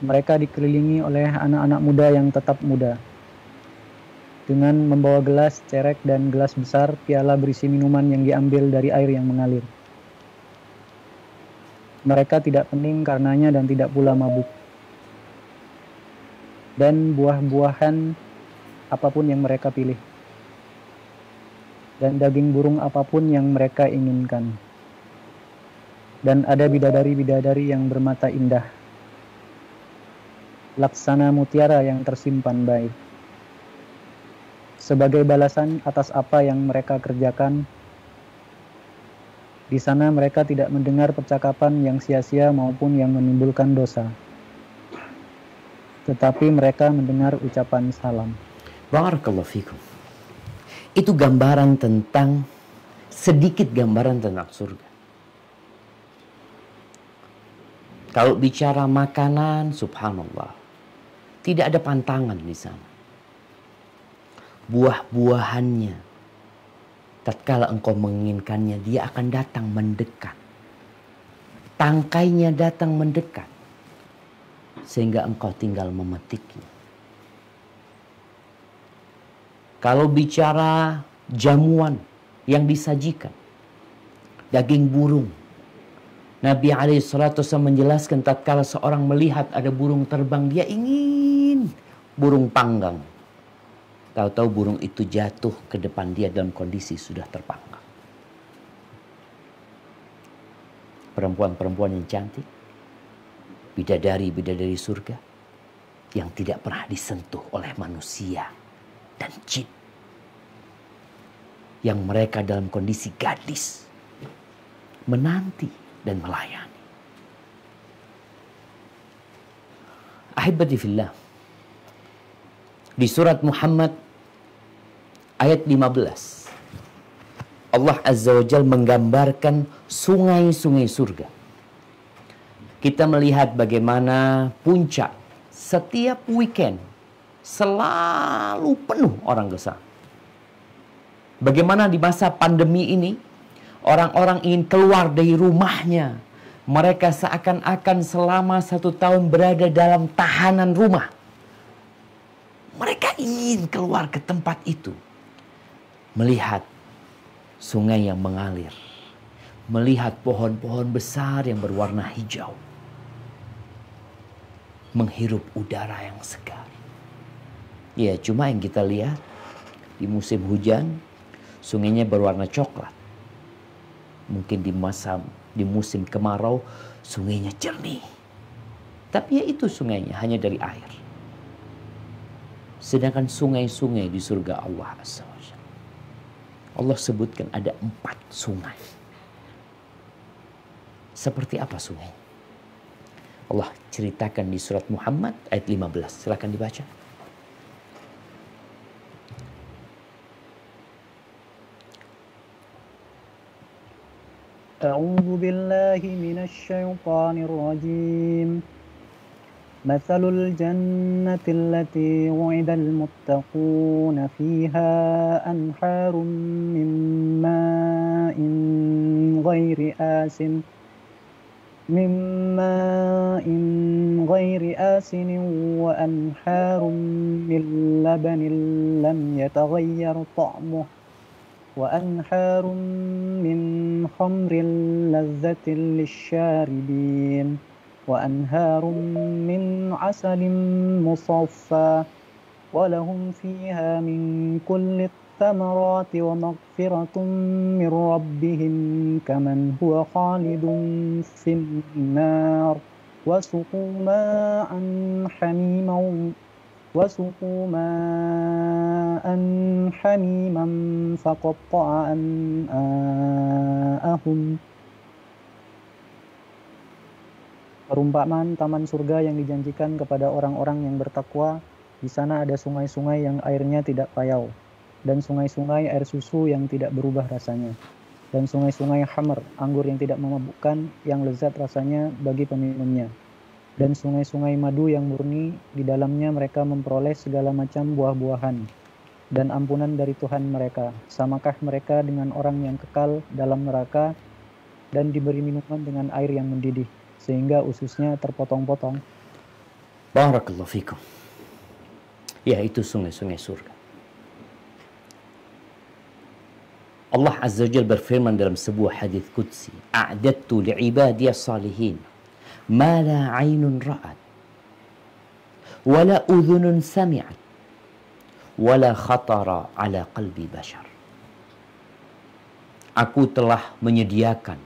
Mereka dikelilingi oleh anak-anak muda yang tetap muda. Dengan membawa gelas, cerek, dan gelas besar, piala berisi minuman yang diambil dari air yang mengalir. Mereka tidak pening karenanya dan tidak pula mabuk. Dan buah-buahan apapun yang mereka pilih. Dan daging burung apapun yang mereka inginkan dan ada bidadari-bidadari yang bermata indah. Laksana mutiara yang tersimpan baik. Sebagai balasan atas apa yang mereka kerjakan, di sana mereka tidak mendengar percakapan yang sia-sia maupun yang menimbulkan dosa. Tetapi mereka mendengar ucapan salam. Barakallahu fikum. Itu gambaran tentang sedikit gambaran tentang surga. Kalau bicara makanan, subhanallah. Tidak ada pantangan di sana. Buah-buahannya, tatkala engkau menginginkannya, dia akan datang mendekat. Tangkainya datang mendekat. Sehingga engkau tinggal memetiknya. Kalau bicara jamuan yang disajikan, daging burung, Nabi Ali Alaihissalam menjelaskan tatkala seorang melihat ada burung terbang dia ingin burung panggang. Tahu-tahu burung itu jatuh ke depan dia dalam kondisi sudah terpanggang. Perempuan-perempuan yang cantik, bidadari-bidadari surga yang tidak pernah disentuh oleh manusia dan jin. Yang mereka dalam kondisi gadis menanti dan melayani. Ahibati fillah. Di surat Muhammad ayat 15. Allah Azza wa Jal menggambarkan sungai-sungai surga. Kita melihat bagaimana puncak setiap weekend selalu penuh orang besar. Bagaimana di masa pandemi ini Orang-orang ingin keluar dari rumahnya. Mereka seakan-akan selama satu tahun berada dalam tahanan rumah. Mereka ingin keluar ke tempat itu. Melihat sungai yang mengalir. Melihat pohon-pohon besar yang berwarna hijau. Menghirup udara yang segar. Ya cuma yang kita lihat di musim hujan sungainya berwarna coklat mungkin di masa di musim kemarau sungainya jernih. Tapi ya itu sungainya hanya dari air. Sedangkan sungai-sungai di surga Allah Azza Allah sebutkan ada empat sungai. Seperti apa sungai? Allah ceritakan di surat Muhammad ayat 15. silakan dibaca. أعوذ بالله من الشيطان الرجيم مثل الجنة التي وعد المتقون فيها أنحار من ماء غير آسن من ماء غير آسن وأنحار من لبن لم يتغير طعمه وأنهار من خمر لذة للشاربين وأنهار من عسل مصفى ولهم فيها من كل الثمرات ومغفرة من ربهم كمن هو خالد في النار وسقوا ماء حميما وسقوا ماء حميما فقطع أمعاءهم Perumpamaan taman surga yang dijanjikan kepada orang-orang yang bertakwa, di sana ada sungai-sungai yang airnya tidak payau, dan sungai-sungai air susu yang tidak berubah rasanya, dan sungai-sungai hammer, anggur yang tidak memabukkan, yang lezat rasanya bagi peminumnya dan sungai-sungai madu yang murni, di dalamnya mereka memperoleh segala macam buah-buahan, dan ampunan dari Tuhan mereka. Samakah mereka dengan orang yang kekal dalam neraka dan diberi minuman dengan air yang mendidih, sehingga ususnya terpotong-potong? Barakallahu fikum. Ya, itu sungai-sungai surga. Allah Azza wa Jal berfirman dalam sebuah hadis qudsi, "A'dattu li'ibadiy salihin ما لا عين رأت ولا أذن سمعت ولا خطر على قلب بشر Aku telah menyediakan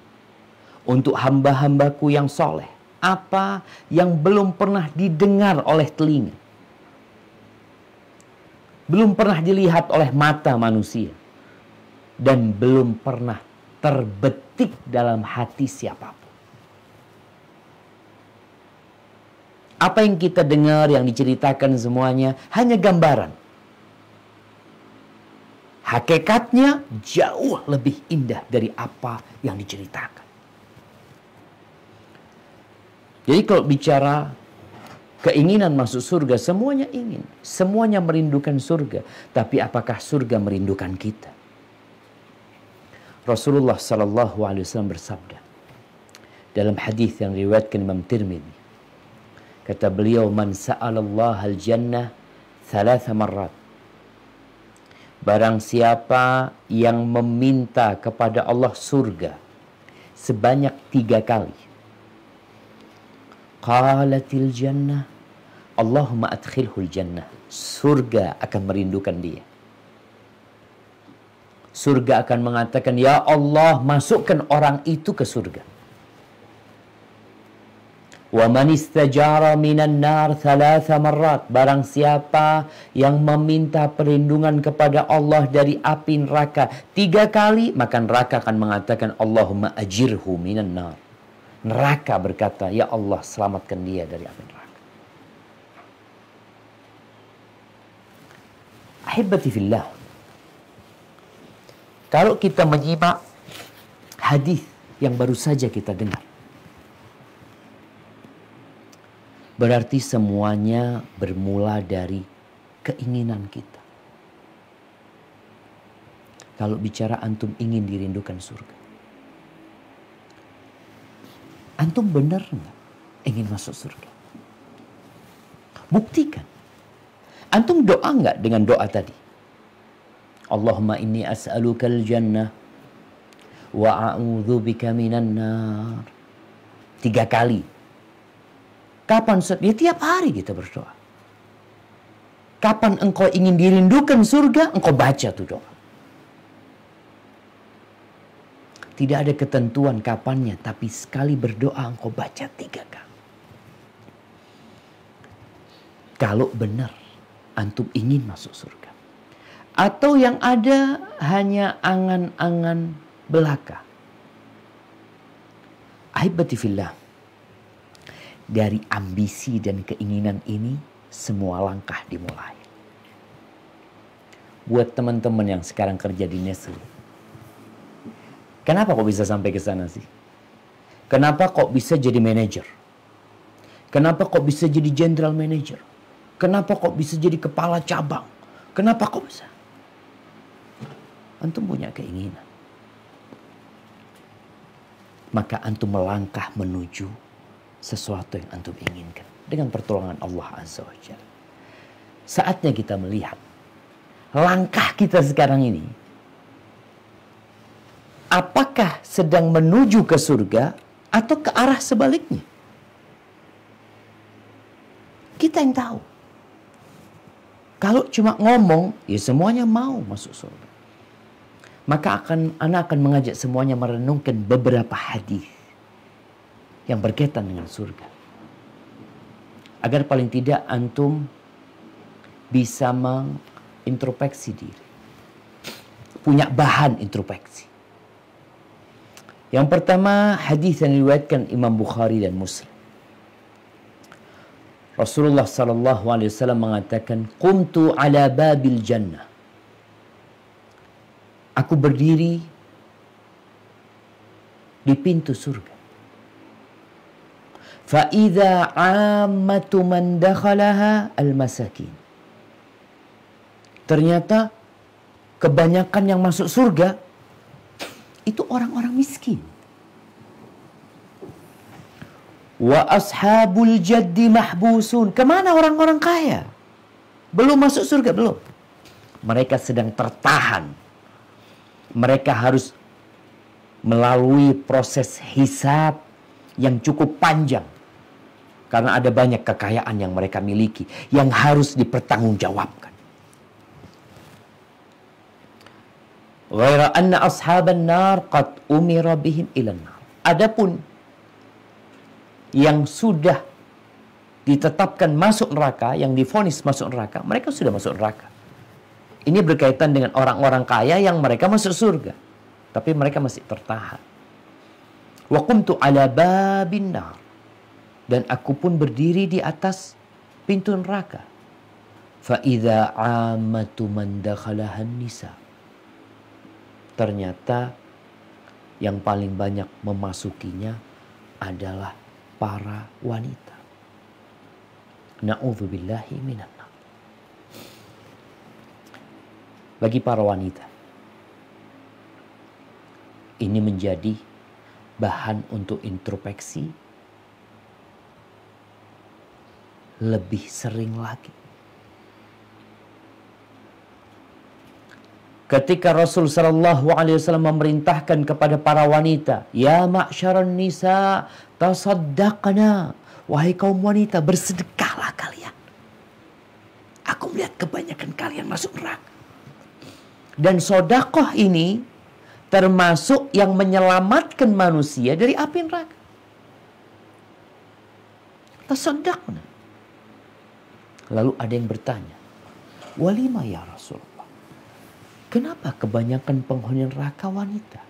untuk hamba-hambaku yang soleh apa yang belum pernah didengar oleh telinga, belum pernah dilihat oleh mata manusia, dan belum pernah terbetik dalam hati siapapun. Apa yang kita dengar, yang diceritakan semuanya hanya gambaran. Hakikatnya jauh lebih indah dari apa yang diceritakan. Jadi kalau bicara keinginan masuk surga, semuanya ingin. Semuanya merindukan surga. Tapi apakah surga merindukan kita? Rasulullah Shallallahu Alaihi Wasallam bersabda dalam hadis yang riwayatkan Imam Tirmidzi Kata beliau, "Man sa'alallah al-jannah thalatha marrat." Barang siapa yang meminta kepada Allah surga sebanyak tiga kali. Qalatil jannah, Allahumma adkhilhul jannah. Surga akan merindukan dia. Surga akan mengatakan, Ya Allah masukkan orang itu ke surga. Wa man istajara minan nar thalatha marrat. Barang siapa yang meminta perlindungan kepada Allah dari api neraka tiga kali, maka neraka akan mengatakan Allahumma ajirhu minan nar. Neraka berkata, "Ya Allah, selamatkan dia dari api neraka." Ahibati fillah. Kalau kita menyimak hadis yang baru saja kita dengar Berarti semuanya bermula dari keinginan kita. Kalau bicara antum ingin dirindukan surga. Antum benar nggak ingin masuk surga? Buktikan. Antum doa nggak dengan doa tadi? Allahumma inni as'alukal jannah wa a'udzu bika minan nar. Tiga kali Kapan setiap Ya tiap hari kita berdoa. Kapan engkau ingin dirindukan surga, engkau baca tuh doa. Tidak ada ketentuan kapannya, tapi sekali berdoa engkau baca tiga kali. Kalau benar antum ingin masuk surga. Atau yang ada hanya angan-angan belaka. Aibatifillah. Dari ambisi dan keinginan ini, semua langkah dimulai. Buat teman-teman yang sekarang kerja di Nestle, kenapa kok bisa sampai ke sana sih? Kenapa kok bisa jadi manajer? Kenapa kok bisa jadi general manager? Kenapa kok bisa jadi kepala cabang? Kenapa kok bisa? Antum punya keinginan. Maka antum melangkah menuju sesuatu yang antum inginkan dengan pertolongan Allah Azza wa Jalla. Saatnya kita melihat langkah kita sekarang ini apakah sedang menuju ke surga atau ke arah sebaliknya? Kita yang tahu. Kalau cuma ngomong, ya semuanya mau masuk surga. Maka akan anak akan mengajak semuanya merenungkan beberapa hadis yang berkaitan dengan surga. Agar paling tidak antum bisa mengintrospeksi diri. Punya bahan introspeksi. Yang pertama hadis yang diriwayatkan Imam Bukhari dan Muslim. Rasulullah sallallahu alaihi wasallam mengatakan, "Qumtu ala babil jannah." Aku berdiri di pintu surga. Fa'idha amatu man dakhalaha al-masakin. Ternyata kebanyakan yang masuk surga itu orang-orang miskin. Wa ashabul jaddi mahbusun. Kemana orang-orang kaya? Belum masuk surga, belum. Mereka sedang tertahan. Mereka harus melalui proses hisab yang cukup panjang karena ada banyak kekayaan yang mereka miliki yang harus dipertanggungjawabkan. Ghaira ashaban nar qad umira bihim Adapun yang sudah ditetapkan masuk neraka, yang difonis masuk neraka, mereka sudah masuk neraka. Ini berkaitan dengan orang-orang kaya yang mereka masuk surga. Tapi mereka masih tertahan. Wa ala babin nar dan aku pun berdiri di atas pintu neraka. Fa'idha amatu man nisa. Ternyata yang paling banyak memasukinya adalah para wanita. Na'udzubillahi minanna. Bagi para wanita, ini menjadi bahan untuk introspeksi lebih sering lagi. Ketika Rasul Shallallahu Alaihi Wasallam memerintahkan kepada para wanita, ya maksharon nisa tasadakna, wahai kaum wanita bersedekahlah kalian. Aku melihat kebanyakan kalian masuk neraka. Dan sodakoh ini termasuk yang menyelamatkan manusia dari api neraka. Tasadakna. Lalu ada yang bertanya, Walima ya Rasulullah, kenapa kebanyakan penghuni neraka wanita?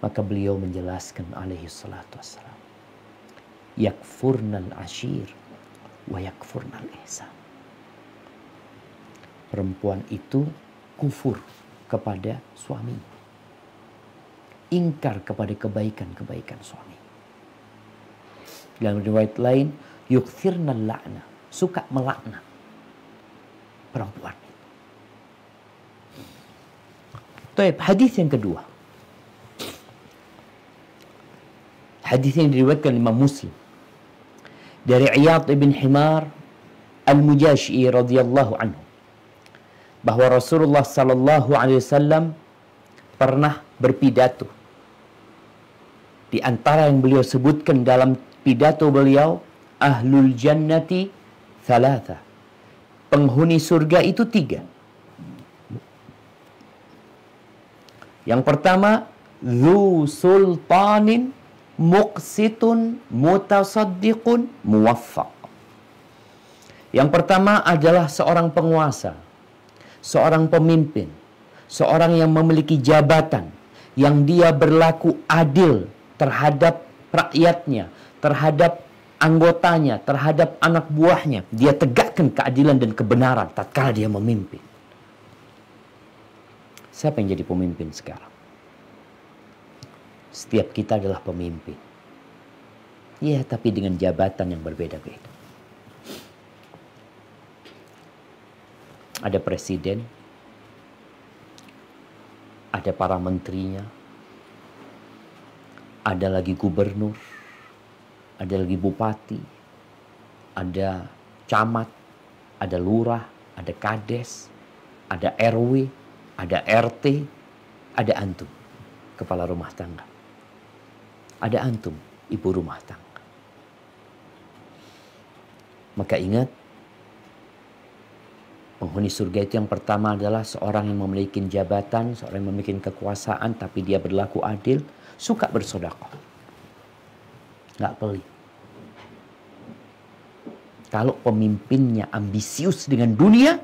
Maka beliau menjelaskan alaihi salatu wassalam. Yakfurnal ashir wa yakfurnal ihsan. Perempuan itu kufur kepada suami. Ingkar kepada kebaikan-kebaikan suami. Dalam riwayat lain, yukthirna la'na, suka melakna perempuan. Taib, hadis yang kedua. Hadis yang diriwayatkan Imam Muslim dari Iyad ibn Himar Al-Mujashi'i radhiyallahu anhu bahwa Rasulullah sallallahu alaihi wasallam pernah berpidato. Di antara yang beliau sebutkan dalam pidato beliau ahlul jannati thalatha. Penghuni surga itu tiga. Yang pertama, Zu sultanin muqsitun mutasaddiqun muwaffaq. Yang pertama adalah seorang penguasa, seorang pemimpin, seorang yang memiliki jabatan, yang dia berlaku adil terhadap rakyatnya, terhadap anggotanya, terhadap anak buahnya. Dia tegakkan keadilan dan kebenaran tatkala dia memimpin. Siapa yang jadi pemimpin sekarang? Setiap kita adalah pemimpin. Ya, tapi dengan jabatan yang berbeda-beda. Ada presiden, ada para menterinya, ada lagi gubernur, ada lagi bupati, ada camat, ada lurah, ada kades, ada RW, ada RT, ada antum, kepala rumah tangga. Ada antum, ibu rumah tangga. Maka ingat, penghuni surga itu yang pertama adalah seorang yang memiliki jabatan, seorang yang memiliki kekuasaan, tapi dia berlaku adil, suka bersodakoh nggak pelit. Kalau pemimpinnya ambisius dengan dunia,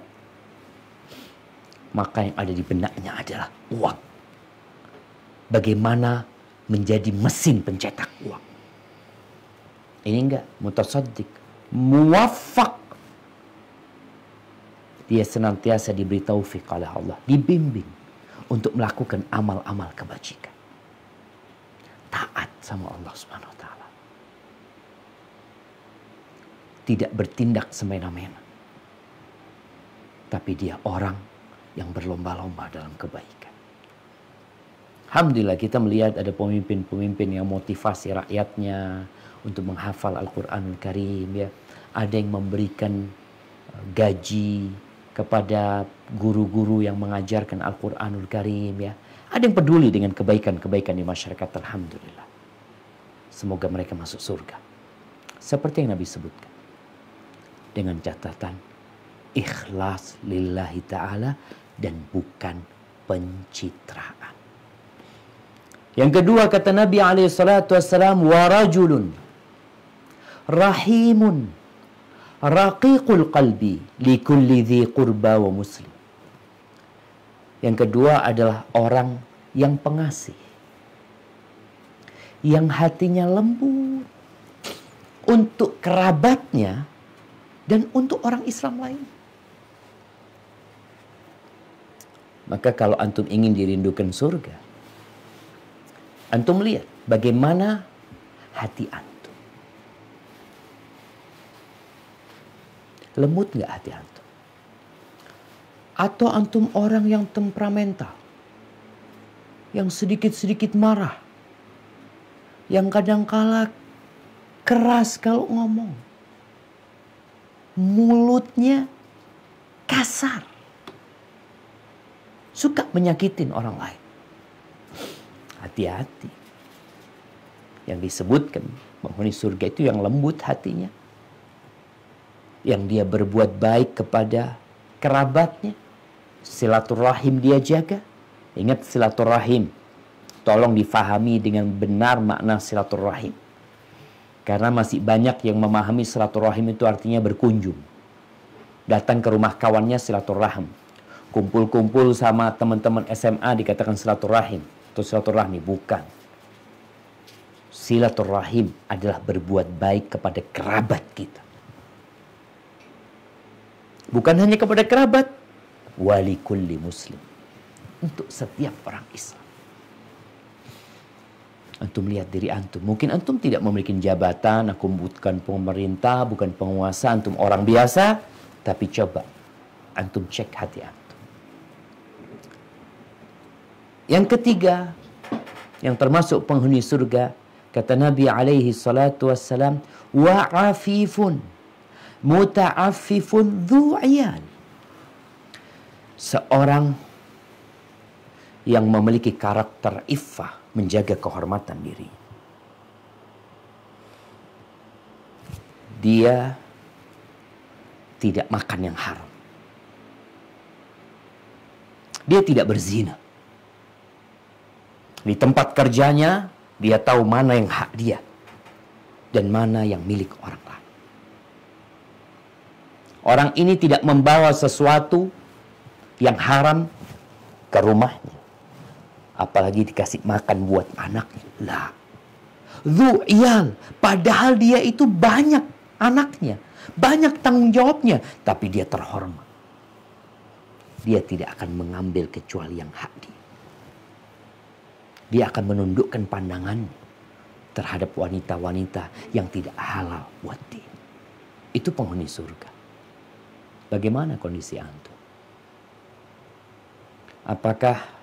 maka yang ada di benaknya adalah uang. Bagaimana menjadi mesin pencetak uang. Ini enggak, mutasaddik. muafak. Dia senantiasa diberi taufik oleh Allah. Dibimbing untuk melakukan amal-amal kebajikan. Taat sama Allah subhanahu wa tidak bertindak semena-mena. Tapi dia orang yang berlomba-lomba dalam kebaikan. Alhamdulillah kita melihat ada pemimpin-pemimpin yang motivasi rakyatnya untuk menghafal Al-Quran Karim ya. Ada yang memberikan eh, gaji kepada guru-guru yang mengajarkan Al-Quranul Karim ya. Ada yang peduli dengan kebaikan-kebaikan di masyarakat Alhamdulillah. Semoga mereka masuk surga. Seperti yang Nabi sebutkan dengan catatan ikhlas lillahi ta'ala dan bukan pencitraan. Yang kedua kata Nabi alaihi warajulun rahimun raqiqul qalbi likulli dhi qurba wa muslim. Yang kedua adalah orang yang pengasih. Yang hatinya lembut untuk kerabatnya dan untuk orang Islam lain. Maka kalau antum ingin dirindukan surga, antum lihat bagaimana hati antum. Lembut nggak hati antum? Atau antum orang yang temperamental, yang sedikit-sedikit marah, yang kadang kala keras kalau ngomong mulutnya kasar. Suka menyakitin orang lain. Hati-hati. Yang disebutkan penghuni surga itu yang lembut hatinya. Yang dia berbuat baik kepada kerabatnya. Silaturahim dia jaga. Ingat silaturahim. Tolong difahami dengan benar makna silaturahim. Karena masih banyak yang memahami silaturahim itu artinya berkunjung. Datang ke rumah kawannya silaturahim. Kumpul-kumpul sama teman-teman SMA dikatakan silaturahim atau silaturahmi bukan. Silaturahim adalah berbuat baik kepada kerabat kita. Bukan hanya kepada kerabat, wali kulli muslim. Untuk setiap orang Islam. Antum lihat diri antum. Mungkin antum tidak memiliki jabatan, aku bukan pemerintah, bukan penguasa, antum orang biasa. Tapi coba antum cek hati antum. Yang ketiga, yang termasuk penghuni surga, kata Nabi alaihi salatu wassalam, wa'afifun, muta'afifun dhu'yan. Seorang yang memiliki karakter iffah, menjaga kehormatan diri. Dia tidak makan yang haram. Dia tidak berzina. Di tempat kerjanya, dia tahu mana yang hak dia dan mana yang milik orang lain. Orang ini tidak membawa sesuatu yang haram ke rumahnya apalagi dikasih makan buat anaknya. Lah, Zu'iyal, padahal dia itu banyak anaknya, banyak tanggung jawabnya, tapi dia terhormat. Dia tidak akan mengambil kecuali yang hak dia. Dia akan menundukkan pandangan terhadap wanita-wanita yang tidak halal buat dia. Itu penghuni surga. Bagaimana kondisi antum? Apakah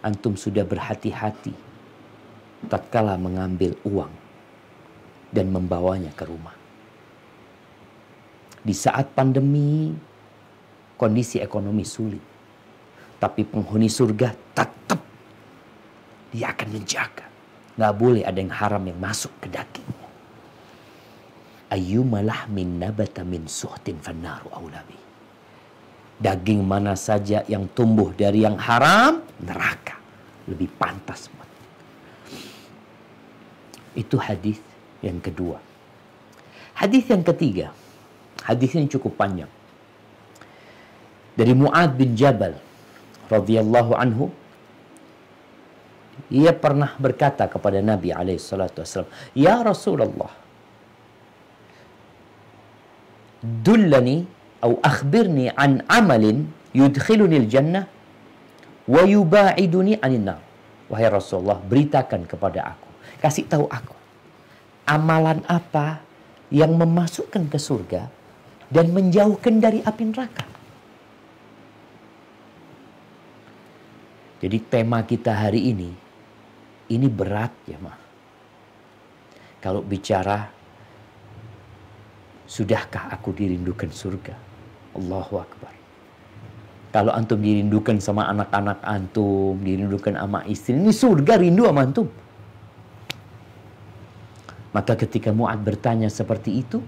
antum sudah berhati-hati tatkala mengambil uang dan membawanya ke rumah. Di saat pandemi, kondisi ekonomi sulit. Tapi penghuni surga tetap dia akan menjaga. Nggak boleh ada yang haram yang masuk ke dagingnya. Ayyumalah min nabata min suhtin fannaru awlabi. Daging mana saja yang tumbuh dari yang haram, neraka. Lebih pantas buat. Itu hadis yang kedua. Hadis yang ketiga. Hadis yang cukup panjang. Dari Mu'ad bin Jabal radhiyallahu anhu ia pernah berkata kepada Nabi alaihissalam, Ya Rasulullah, dullani أو akhbirni عن عمل يدخلني الجنة ويباعدني عن النار. Wahai Rasulullah, beritakan kepada aku. Kasih tahu aku. Amalan apa yang memasukkan ke surga dan menjauhkan dari api neraka. Jadi tema kita hari ini, ini berat ya mah Kalau bicara, sudahkah aku dirindukan surga? Allahu Akbar. Kalau antum dirindukan sama anak-anak antum, dirindukan sama istri, ini surga rindu sama antum. Maka ketika Mu'ad bertanya seperti itu,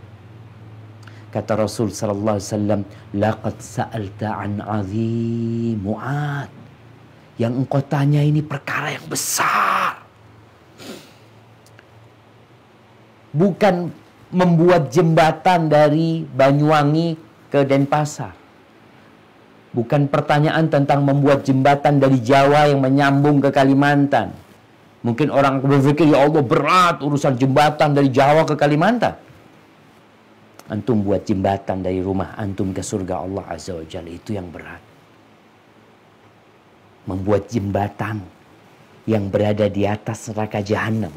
kata Rasul sallallahu alaihi wasallam, "Laqad sa'alta an azim Mu'ad." Yang engkau tanya ini perkara yang besar. Bukan membuat jembatan dari Banyuwangi ke Denpasar. Bukan pertanyaan tentang membuat jembatan dari Jawa yang menyambung ke Kalimantan. Mungkin orang berpikir, ya Allah berat urusan jembatan dari Jawa ke Kalimantan. Antum buat jembatan dari rumah antum ke surga Allah Azza wa Jalla itu yang berat. Membuat jembatan yang berada di atas neraka jahanam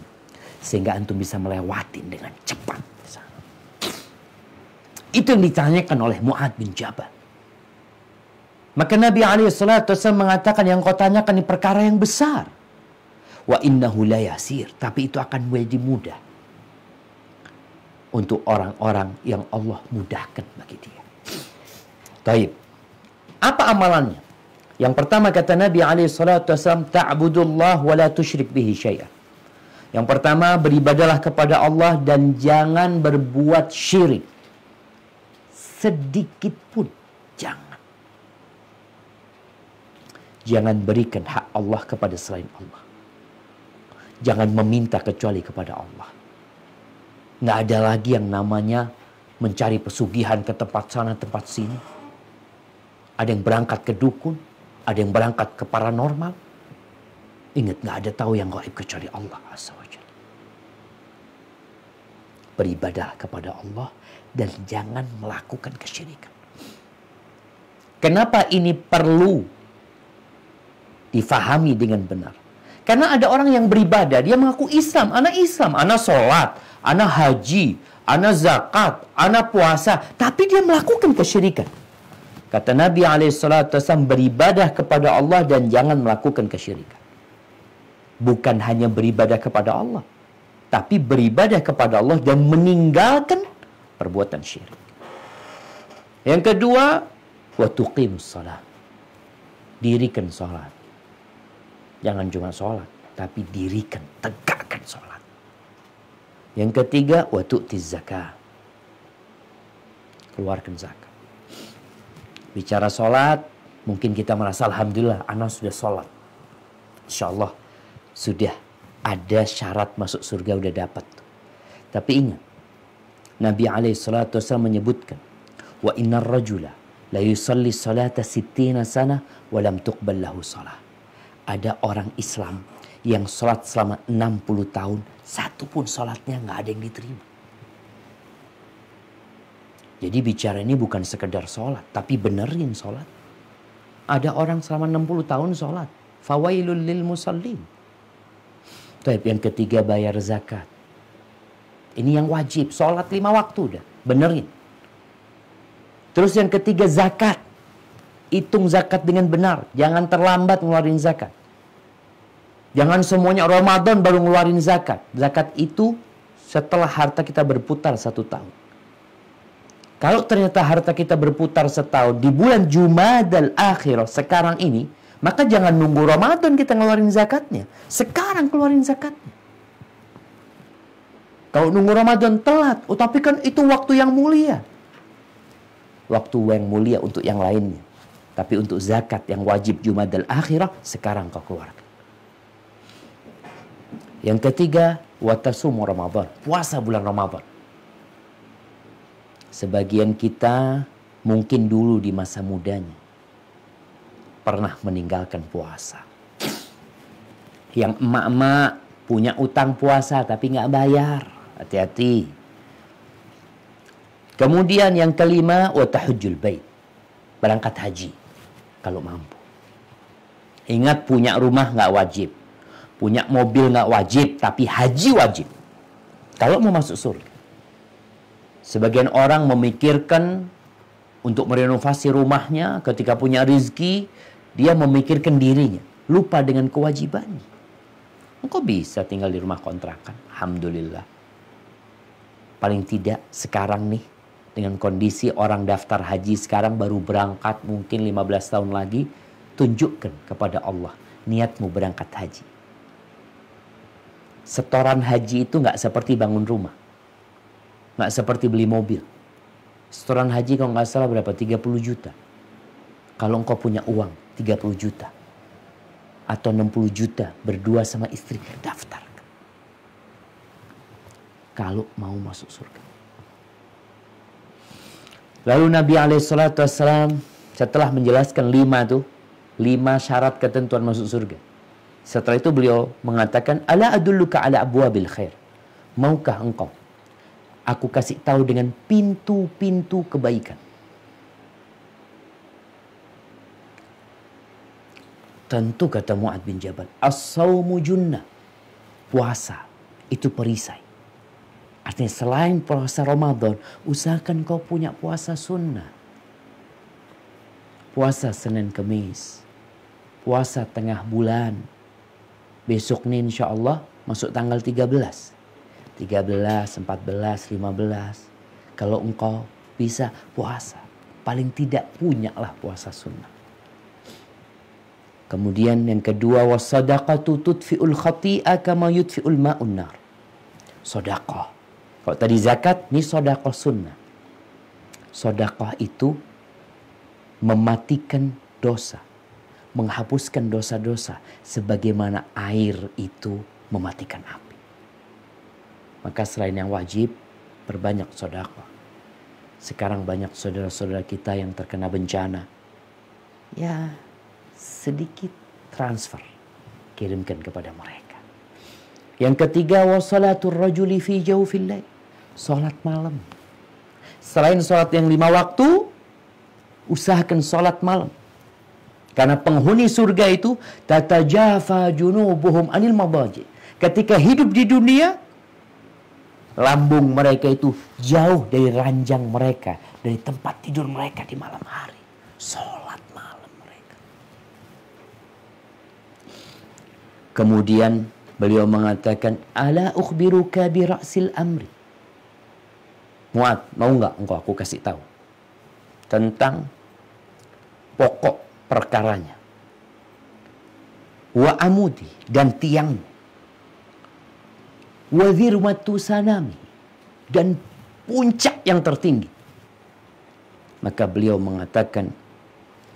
sehingga antum bisa melewatin dengan cepat. Itu yang ditanyakan oleh Mu'ad bin Jabal. Maka Nabi SAW mengatakan yang kau tanyakan ini perkara yang besar. Wa innahu hulayasir, Tapi itu akan menjadi mudah. Untuk orang-orang yang Allah mudahkan bagi dia. Taib. Apa amalannya? Yang pertama kata Nabi SAW, Ta'budullah wa la tushrik bihi syai'ah. Yang pertama, beribadalah kepada Allah dan jangan berbuat syirik sedikit pun jangan. Jangan berikan hak Allah kepada selain Allah. Jangan meminta kecuali kepada Allah. Nggak ada lagi yang namanya mencari pesugihan ke tempat sana, tempat sini. Ada yang berangkat ke dukun, ada yang berangkat ke paranormal. Ingat nggak ada tahu yang gaib kecuali Allah Beribadah kepada Allah dan jangan melakukan kesyirikan. Kenapa ini perlu difahami dengan benar? Karena ada orang yang beribadah, dia mengaku Islam, anak Islam, anak sholat, anak haji, anak zakat, anak puasa, tapi dia melakukan kesyirikan. Kata Nabi Alaihissalam beribadah kepada Allah dan jangan melakukan kesyirikan. Bukan hanya beribadah kepada Allah, tapi beribadah kepada Allah dan meninggalkan perbuatan syirik. Yang kedua, wa tuqim salat. Dirikan salat. Jangan cuma salat, tapi dirikan, tegakkan salat. Yang ketiga, wa tu'ti zakah. Keluarkan zakat. Bicara salat, mungkin kita merasa alhamdulillah anak sudah salat. Insyaallah sudah ada syarat masuk surga udah dapat. Tapi ingat, Nabi alaihi salatu wasallam menyebutkan, "Wa innar rajula la yusalli salata sittina sana wa lam tuqbal lahu salah." Ada orang Islam yang salat selama 60 tahun, satu pun sholatnya tidak ada yang diterima. Jadi bicara ini bukan sekedar sholat, tapi benerin sholat. Ada orang selama 60 tahun sholat. Fawailul lil musallin. Tapi yang ketiga bayar zakat. Ini yang wajib. Sholat lima waktu udah. Benerin. Terus yang ketiga zakat. Hitung zakat dengan benar. Jangan terlambat ngeluarin zakat. Jangan semuanya Ramadan baru ngeluarin zakat. Zakat itu setelah harta kita berputar satu tahun. Kalau ternyata harta kita berputar setahun di bulan Jumadal Akhir sekarang ini, maka jangan nunggu Ramadan kita ngeluarin zakatnya. Sekarang keluarin zakatnya. Kalau nunggu Ramadan telat, oh, tapi kan itu waktu yang mulia. Waktu yang mulia untuk yang lainnya. Tapi untuk zakat yang wajib Jumat dan akhirah, sekarang kau keluarkan. Yang ketiga, watasumu Ramadan. Puasa bulan Ramadan. Sebagian kita mungkin dulu di masa mudanya pernah meninggalkan puasa. Yang emak-emak punya utang puasa tapi nggak bayar Hati-hati. Kemudian yang kelima, watahujul bait. Berangkat haji kalau mampu. Ingat punya rumah nggak wajib. Punya mobil nggak wajib, tapi haji wajib. Kalau mau masuk surga. Sebagian orang memikirkan untuk merenovasi rumahnya ketika punya rizki, dia memikirkan dirinya. Lupa dengan kewajibannya. Kok bisa tinggal di rumah kontrakan. Alhamdulillah paling tidak sekarang nih dengan kondisi orang daftar haji sekarang baru berangkat mungkin 15 tahun lagi, tunjukkan kepada Allah niatmu berangkat haji. Setoran haji itu nggak seperti bangun rumah. Nggak seperti beli mobil. Setoran haji kalau nggak salah berapa? 30 juta. Kalau engkau punya uang 30 juta. Atau 60 juta berdua sama istri daftar kalau mau masuk surga. Lalu Nabi Alaihissalam setelah menjelaskan lima tuh, lima syarat ketentuan masuk surga. Setelah itu beliau mengatakan, Ala adulluka ala khair. Maukah engkau? Aku kasih tahu dengan pintu-pintu kebaikan. Tentu kata Mu'ad bin Jabal, As-sawmu Puasa itu perisai. Artinya selain puasa Ramadan, usahakan kau punya puasa sunnah. Puasa Senin Kemis. Puasa tengah bulan. Besok nih insya Allah masuk tanggal 13. 13, 14, 15. Kalau engkau bisa puasa. Paling tidak punya lah puasa sunnah. Kemudian yang kedua wasadaqatu tudfi'ul khati'a kama yudfi'ul ma'un kalau tadi zakat, ini sodakoh sunnah. Sodakoh itu mematikan dosa. Menghapuskan dosa-dosa. Sebagaimana air itu mematikan api. Maka selain yang wajib, perbanyak sodakoh. Sekarang banyak saudara-saudara kita yang terkena bencana. Ya, sedikit transfer. Kirimkan kepada mereka. Yang ketiga, wasalatul rajuli fi jauhil lail sholat malam. Selain sholat yang lima waktu, usahakan sholat malam. Karena penghuni surga itu Tata jafa junubuhum anil mabaji. Ketika hidup di dunia, lambung mereka itu jauh dari ranjang mereka, dari tempat tidur mereka di malam hari. Sholat malam mereka. Kemudian beliau mengatakan, Ala ukhbiruka bi amri. Muat, mau nggak engkau aku kasih tahu tentang pokok perkaranya. Wa amudi dan tiang. Wa zirwatu sanami dan puncak yang tertinggi. Maka beliau mengatakan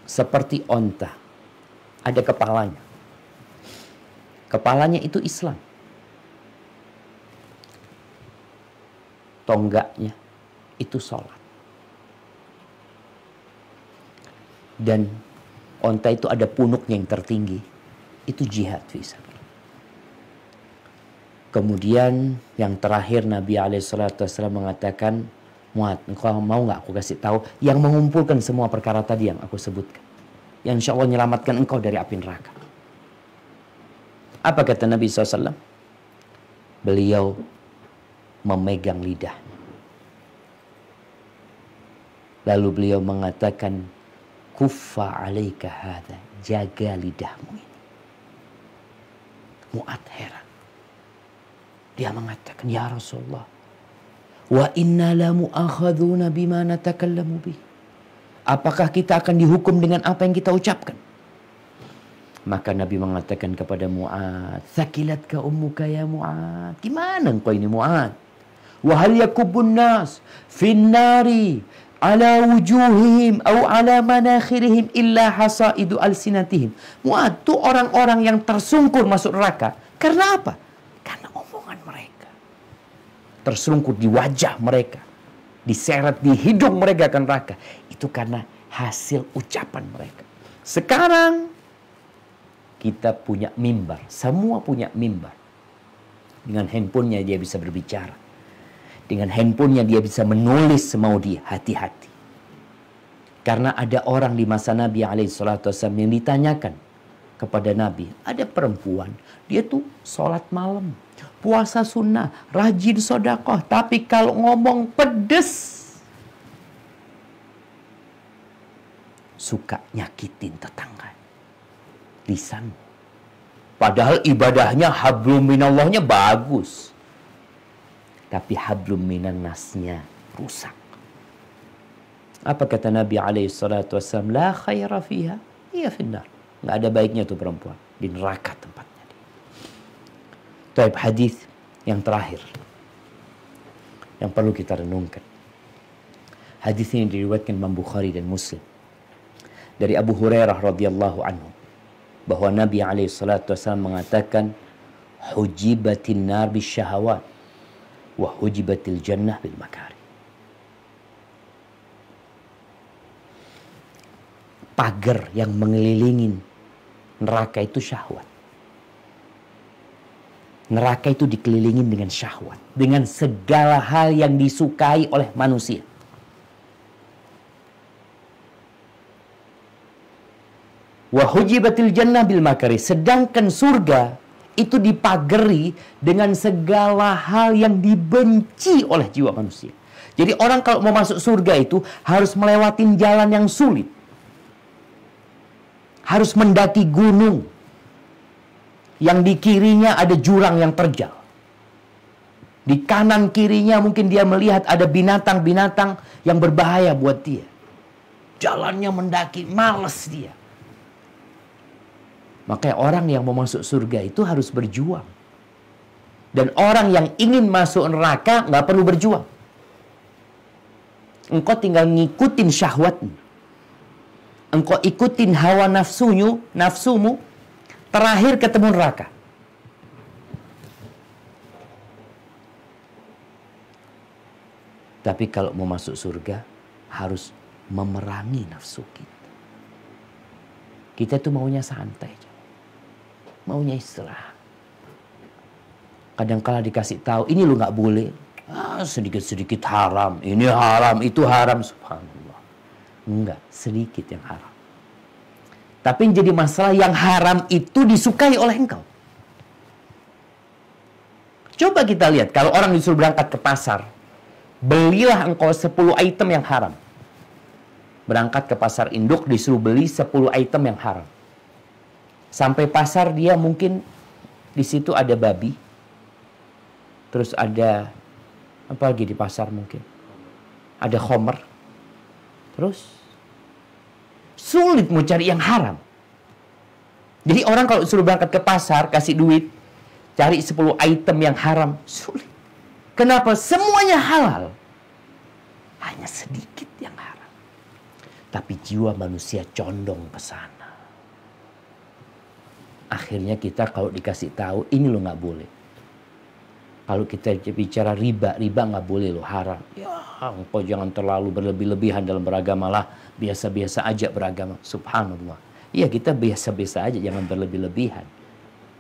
seperti onta ada kepalanya. Kepalanya itu Islam. Tonggaknya itu sholat. Dan onta itu ada punuknya yang tertinggi. Itu jihad bisa. Kemudian yang terakhir Nabi SAW mengatakan, Muat, engkau mau nggak aku kasih tahu yang mengumpulkan semua perkara tadi yang aku sebutkan. Yang insya Allah menyelamatkan engkau dari api neraka. Apa kata Nabi SAW? Beliau memegang lidah Lalu beliau mengatakan, Kufa alaika hadha, jaga lidahmu ini. Mu'ad heran. Dia mengatakan, Ya Rasulullah, Wa inna la mu'akhaduna bima natakallamu bih. Apakah kita akan dihukum dengan apa yang kita ucapkan? Maka Nabi mengatakan kepada Mu'ad, Sakilat ka ummuka ya Mu'ad. Gimana engkau ini Mu'ad? Wahal yakubun nas, finnari, ala wujuhihim au ala manakhirihim illa hasaidu alsinatihim. Muat tu orang-orang yang tersungkur masuk neraka. Karena apa? Karena omongan mereka. Tersungkur di wajah mereka. Diseret di hidung mereka kan neraka. Itu karena hasil ucapan mereka. Sekarang kita punya mimbar. Semua punya mimbar. Dengan handphonenya dia bisa berbicara dengan handphonenya dia bisa menulis semau dia hati-hati karena ada orang di masa Nabi Alaihissalam yang ditanyakan kepada Nabi ada perempuan dia tuh sholat malam puasa sunnah rajin sodakoh tapi kalau ngomong pedes suka nyakitin tetangga lisan padahal ibadahnya hablum minallahnya bagus tapi hablum minan nasnya rusak. Apa kata Nabi alaihi salatu wasallam? La khaira fiha, iya finnar. Enggak ada baiknya tuh perempuan. Di neraka tempatnya. Taib hadis yang terakhir. Yang perlu kita renungkan. Hadis ini diriwayatkan Imam Bukhari dan Muslim. Dari Abu Hurairah radhiyallahu anhu bahwa Nabi alaihi salatu wasallam mengatakan hujibatin nar bisyahawat wa jannah bil makari. Pagar yang mengelilingi neraka itu syahwat. Neraka itu dikelilingi dengan syahwat, dengan segala hal yang disukai oleh manusia. Wahujibatil jannah bil makari. Sedangkan surga itu dipageri dengan segala hal yang dibenci oleh jiwa manusia. Jadi orang kalau mau masuk surga itu harus melewati jalan yang sulit. Harus mendaki gunung. Yang di kirinya ada jurang yang terjal. Di kanan kirinya mungkin dia melihat ada binatang-binatang yang berbahaya buat dia. Jalannya mendaki, males dia. Makanya orang yang mau masuk surga itu harus berjuang. Dan orang yang ingin masuk neraka nggak perlu berjuang. Engkau tinggal ngikutin syahwatmu. Engkau ikutin hawa nafsunya, nafsumu, terakhir ketemu neraka. Tapi kalau mau masuk surga harus memerangi nafsu kita. Kita tuh maunya santai maunya Kadang kala dikasih tahu, ini lu nggak boleh. Ah, sedikit-sedikit haram, ini haram, itu haram. Subhanallah. Enggak, sedikit yang haram. Tapi jadi masalah yang haram itu disukai oleh engkau. Coba kita lihat, kalau orang disuruh berangkat ke pasar, belilah engkau 10 item yang haram. Berangkat ke pasar induk disuruh beli 10 item yang haram. Sampai pasar dia mungkin di situ ada babi. Terus ada apa lagi di pasar mungkin? Ada homer. Terus sulit mau cari yang haram. Jadi orang kalau suruh berangkat ke pasar kasih duit cari 10 item yang haram sulit. Kenapa? Semuanya halal. Hanya sedikit yang haram. Tapi jiwa manusia condong ke sana akhirnya kita kalau dikasih tahu ini lo nggak boleh. Kalau kita bicara riba, riba nggak boleh lo haram. Ya, engkau jangan terlalu berlebih-lebihan dalam beragama lah. Biasa-biasa aja beragama. Subhanallah. Iya kita biasa-biasa aja, jangan berlebih-lebihan.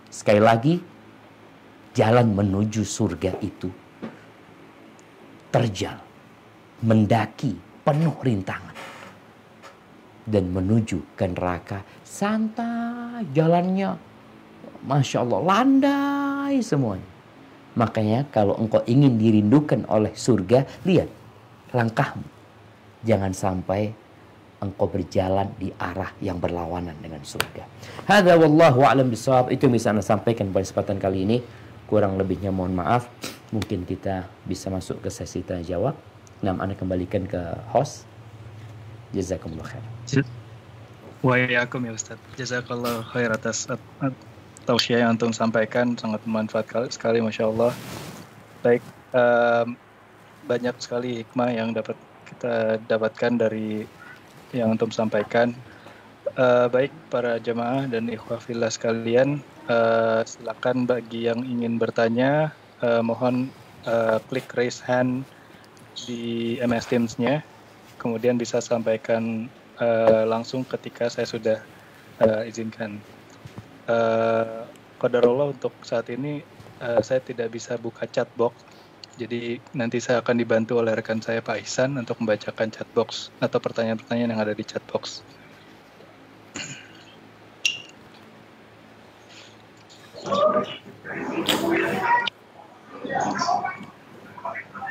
Sekali lagi, jalan menuju surga itu terjal, mendaki, penuh rintangan. Dan menuju ke neraka santai jalannya Masya Allah landai semuanya. Makanya kalau engkau ingin dirindukan oleh surga, lihat langkahmu. Jangan sampai engkau berjalan di arah yang berlawanan dengan surga. hada wallahu a'lam bisawab Itu yang bisa Anda sampaikan pada kesempatan kali ini. Kurang lebihnya mohon maaf. Mungkin kita bisa masuk ke sesi tanya jawab. Nah, Anda kembalikan ke host. Jazakumullah khair. Waalaikumsalam iya, ya Ustaz. Jazakallah khair atas tausiah yang antum sampaikan sangat bermanfaat sekali Masya Allah. Baik, um, banyak sekali hikmah yang dapat kita dapatkan dari yang antum sampaikan. Uh, baik para jemaah dan ikhwafillah sekalian, uh, silakan bagi yang ingin bertanya, uh, mohon uh, klik raise hand di MS Teams-nya. Kemudian bisa sampaikan Eh, langsung ketika saya sudah uh, izinkan. Uh, eh, Kodarullah untuk saat ini uh, saya tidak bisa buka chatbox. Jadi nanti saya akan dibantu oleh rekan saya Pak Ihsan untuk membacakan chatbox atau pertanyaan-pertanyaan yang ada di chatbox.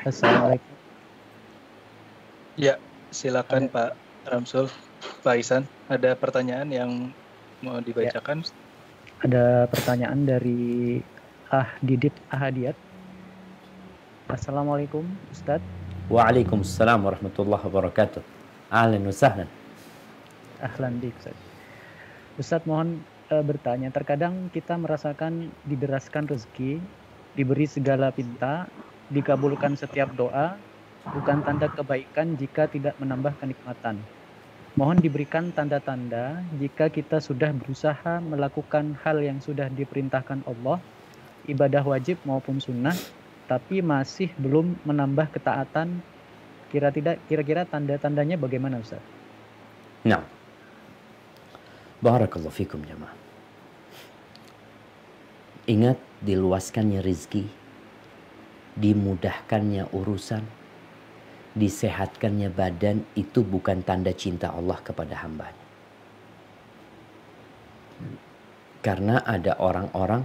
Assalamualaikum. Ya, silakan Pak Ramsul, Pak Isan, ada pertanyaan yang mau ya. dibacakan? Ya. Ada pertanyaan dari Ah Didit Ahadiat. Assalamualaikum Ustadz. Waalaikumsalam warahmatullahi wabarakatuh. Ahlan wa sahlan. Ahlan di Ustadz. Ustaz mohon e, bertanya, terkadang kita merasakan dideraskan rezeki, diberi segala pinta, dikabulkan setiap doa, bukan tanda kebaikan jika tidak menambah kenikmatan. Mohon diberikan tanda-tanda jika kita sudah berusaha melakukan hal yang sudah diperintahkan Allah, ibadah wajib maupun sunnah, tapi masih belum menambah ketaatan. Kira tidak kira-kira tanda-tandanya bagaimana Ustaz? Nah. Barakallahu fikum jemaah. Ingat diluaskannya rizki, dimudahkannya urusan, disehatkannya badan itu bukan tanda cinta Allah kepada hambanya. Karena ada orang-orang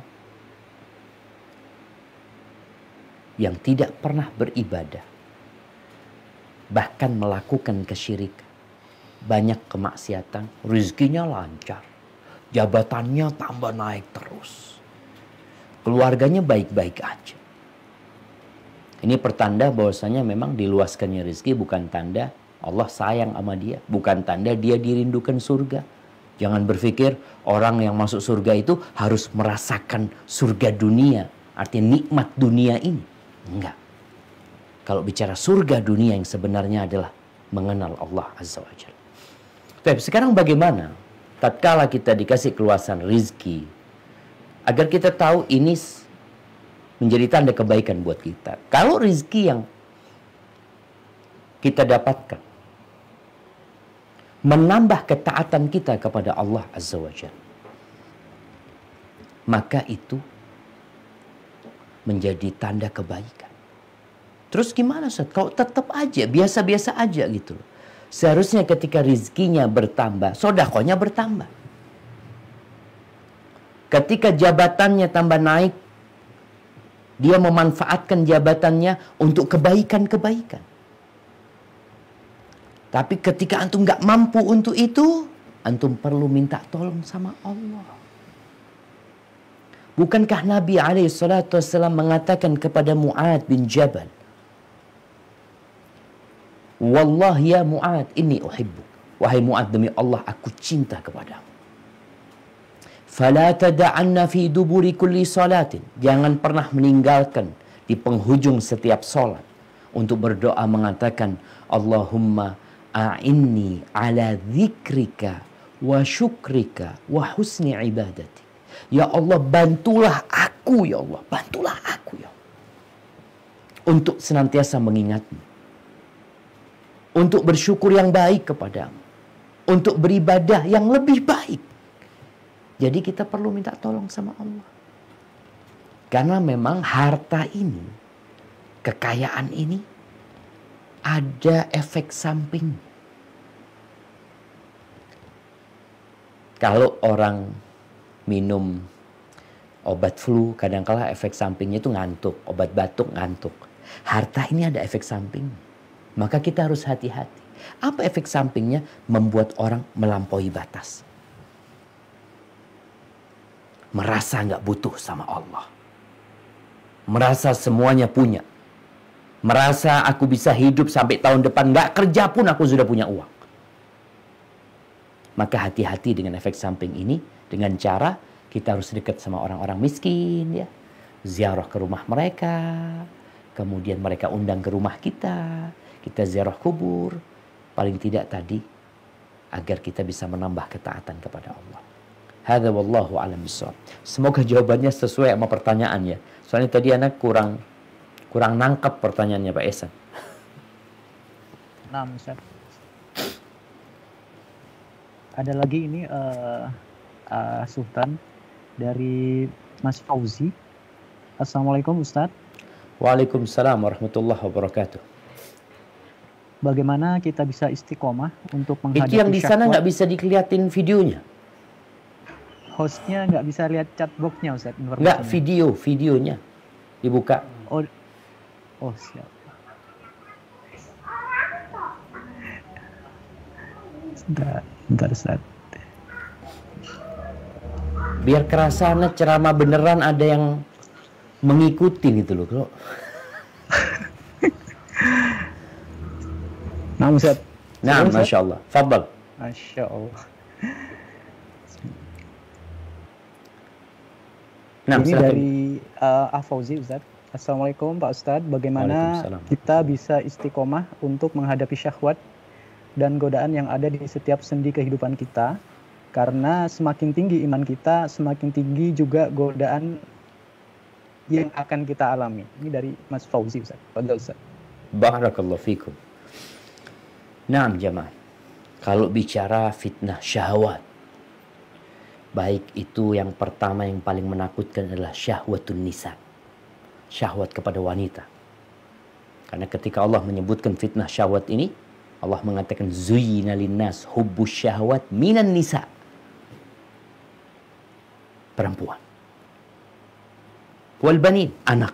yang tidak pernah beribadah, bahkan melakukan kesyirik banyak kemaksiatan, rezekinya lancar, jabatannya tambah naik terus, keluarganya baik-baik aja ini pertanda bahwasanya memang diluaskannya rezeki bukan tanda Allah sayang sama dia, bukan tanda dia dirindukan surga. Jangan berpikir orang yang masuk surga itu harus merasakan surga dunia, artinya nikmat dunia ini. Enggak. Kalau bicara surga dunia yang sebenarnya adalah mengenal Allah Azza wa Jalla. Baik, sekarang bagaimana tatkala kita dikasih keluasan rizki agar kita tahu ini menjadi tanda kebaikan buat kita. Kalau rezeki yang kita dapatkan menambah ketaatan kita kepada Allah Azza wa Jalla, maka itu menjadi tanda kebaikan. Terus gimana Ustaz? Kalau tetap aja, biasa-biasa aja gitu Seharusnya ketika rizkinya bertambah, sodakonya bertambah. Ketika jabatannya tambah naik, dia memanfaatkan jabatannya untuk kebaikan-kebaikan. Tapi ketika antum nggak mampu untuk itu, antum perlu minta tolong sama Allah. Bukankah Nabi Alaihissalam mengatakan kepada Mu'ad bin Jabal, Wallah ya Mu'ad, ini uhibbuk. Wahai Mu'ad, demi Allah aku cinta kepadamu. Fala tada'anna fi duburi kulli salatin. Jangan pernah meninggalkan di penghujung setiap solat untuk berdoa mengatakan Allahumma a'inni ala zikrika wa syukrika wa husni ibadati. Ya Allah bantulah aku ya Allah, bantulah aku ya Allah. Untuk senantiasa mengingatmu. Untuk bersyukur yang baik kepadamu. Untuk beribadah yang lebih baik jadi kita perlu minta tolong sama Allah. Karena memang harta ini, kekayaan ini ada efek samping. Kalau orang minum obat flu, kadangkala efek sampingnya itu ngantuk, obat batuk ngantuk. Harta ini ada efek samping. Maka kita harus hati-hati. Apa efek sampingnya? Membuat orang melampaui batas merasa nggak butuh sama Allah. Merasa semuanya punya. Merasa aku bisa hidup sampai tahun depan nggak kerja pun aku sudah punya uang. Maka hati-hati dengan efek samping ini dengan cara kita harus dekat sama orang-orang miskin ya. Ziarah ke rumah mereka, kemudian mereka undang ke rumah kita, kita ziarah kubur, paling tidak tadi agar kita bisa menambah ketaatan kepada Allah. Hada wallahu alam bisawab. Semoga jawabannya sesuai sama pertanyaan ya. Soalnya tadi anak kurang kurang nangkap pertanyaannya Pak Esa. Nah, Ustaz. Ada lagi ini uh, uh, Sultan dari Mas Fauzi. Assalamualaikum Ustaz. Waalaikumsalam warahmatullahi wabarakatuh. Bagaimana kita bisa istiqomah untuk menghadapi Itu yang di sana nggak bisa dikeliatin videonya hostnya nggak bisa lihat chatboxnya Ustaz Nggak video, videonya dibuka. Oh, oh siap. Bentar, bentar Biar kerasana ceramah beneran ada yang mengikuti gitu loh. Kalau... nah Ustaz. Nah, Masya Allah. Fabel. Masya Allah. Nah, ini silahkan. dari uh, Afauzi Ustaz. Assalamualaikum Pak Ustadz, bagaimana kita bisa istiqomah untuk menghadapi syahwat dan godaan yang ada di setiap sendi kehidupan kita? Karena semakin tinggi iman kita, semakin tinggi juga godaan yang akan kita alami. Ini dari Mas Fauzi Ustaz. Pada Ustaz. Barakallahu fikum. Naam jemaah. Kalau bicara fitnah syahwat, Baik itu yang pertama yang paling menakutkan adalah syahwatun nisa. Syahwat kepada wanita. Karena ketika Allah menyebutkan fitnah syahwat ini, Allah mengatakan zuyina linnas hubbus syahwat minan nisa. Perempuan. Wal banin, anak.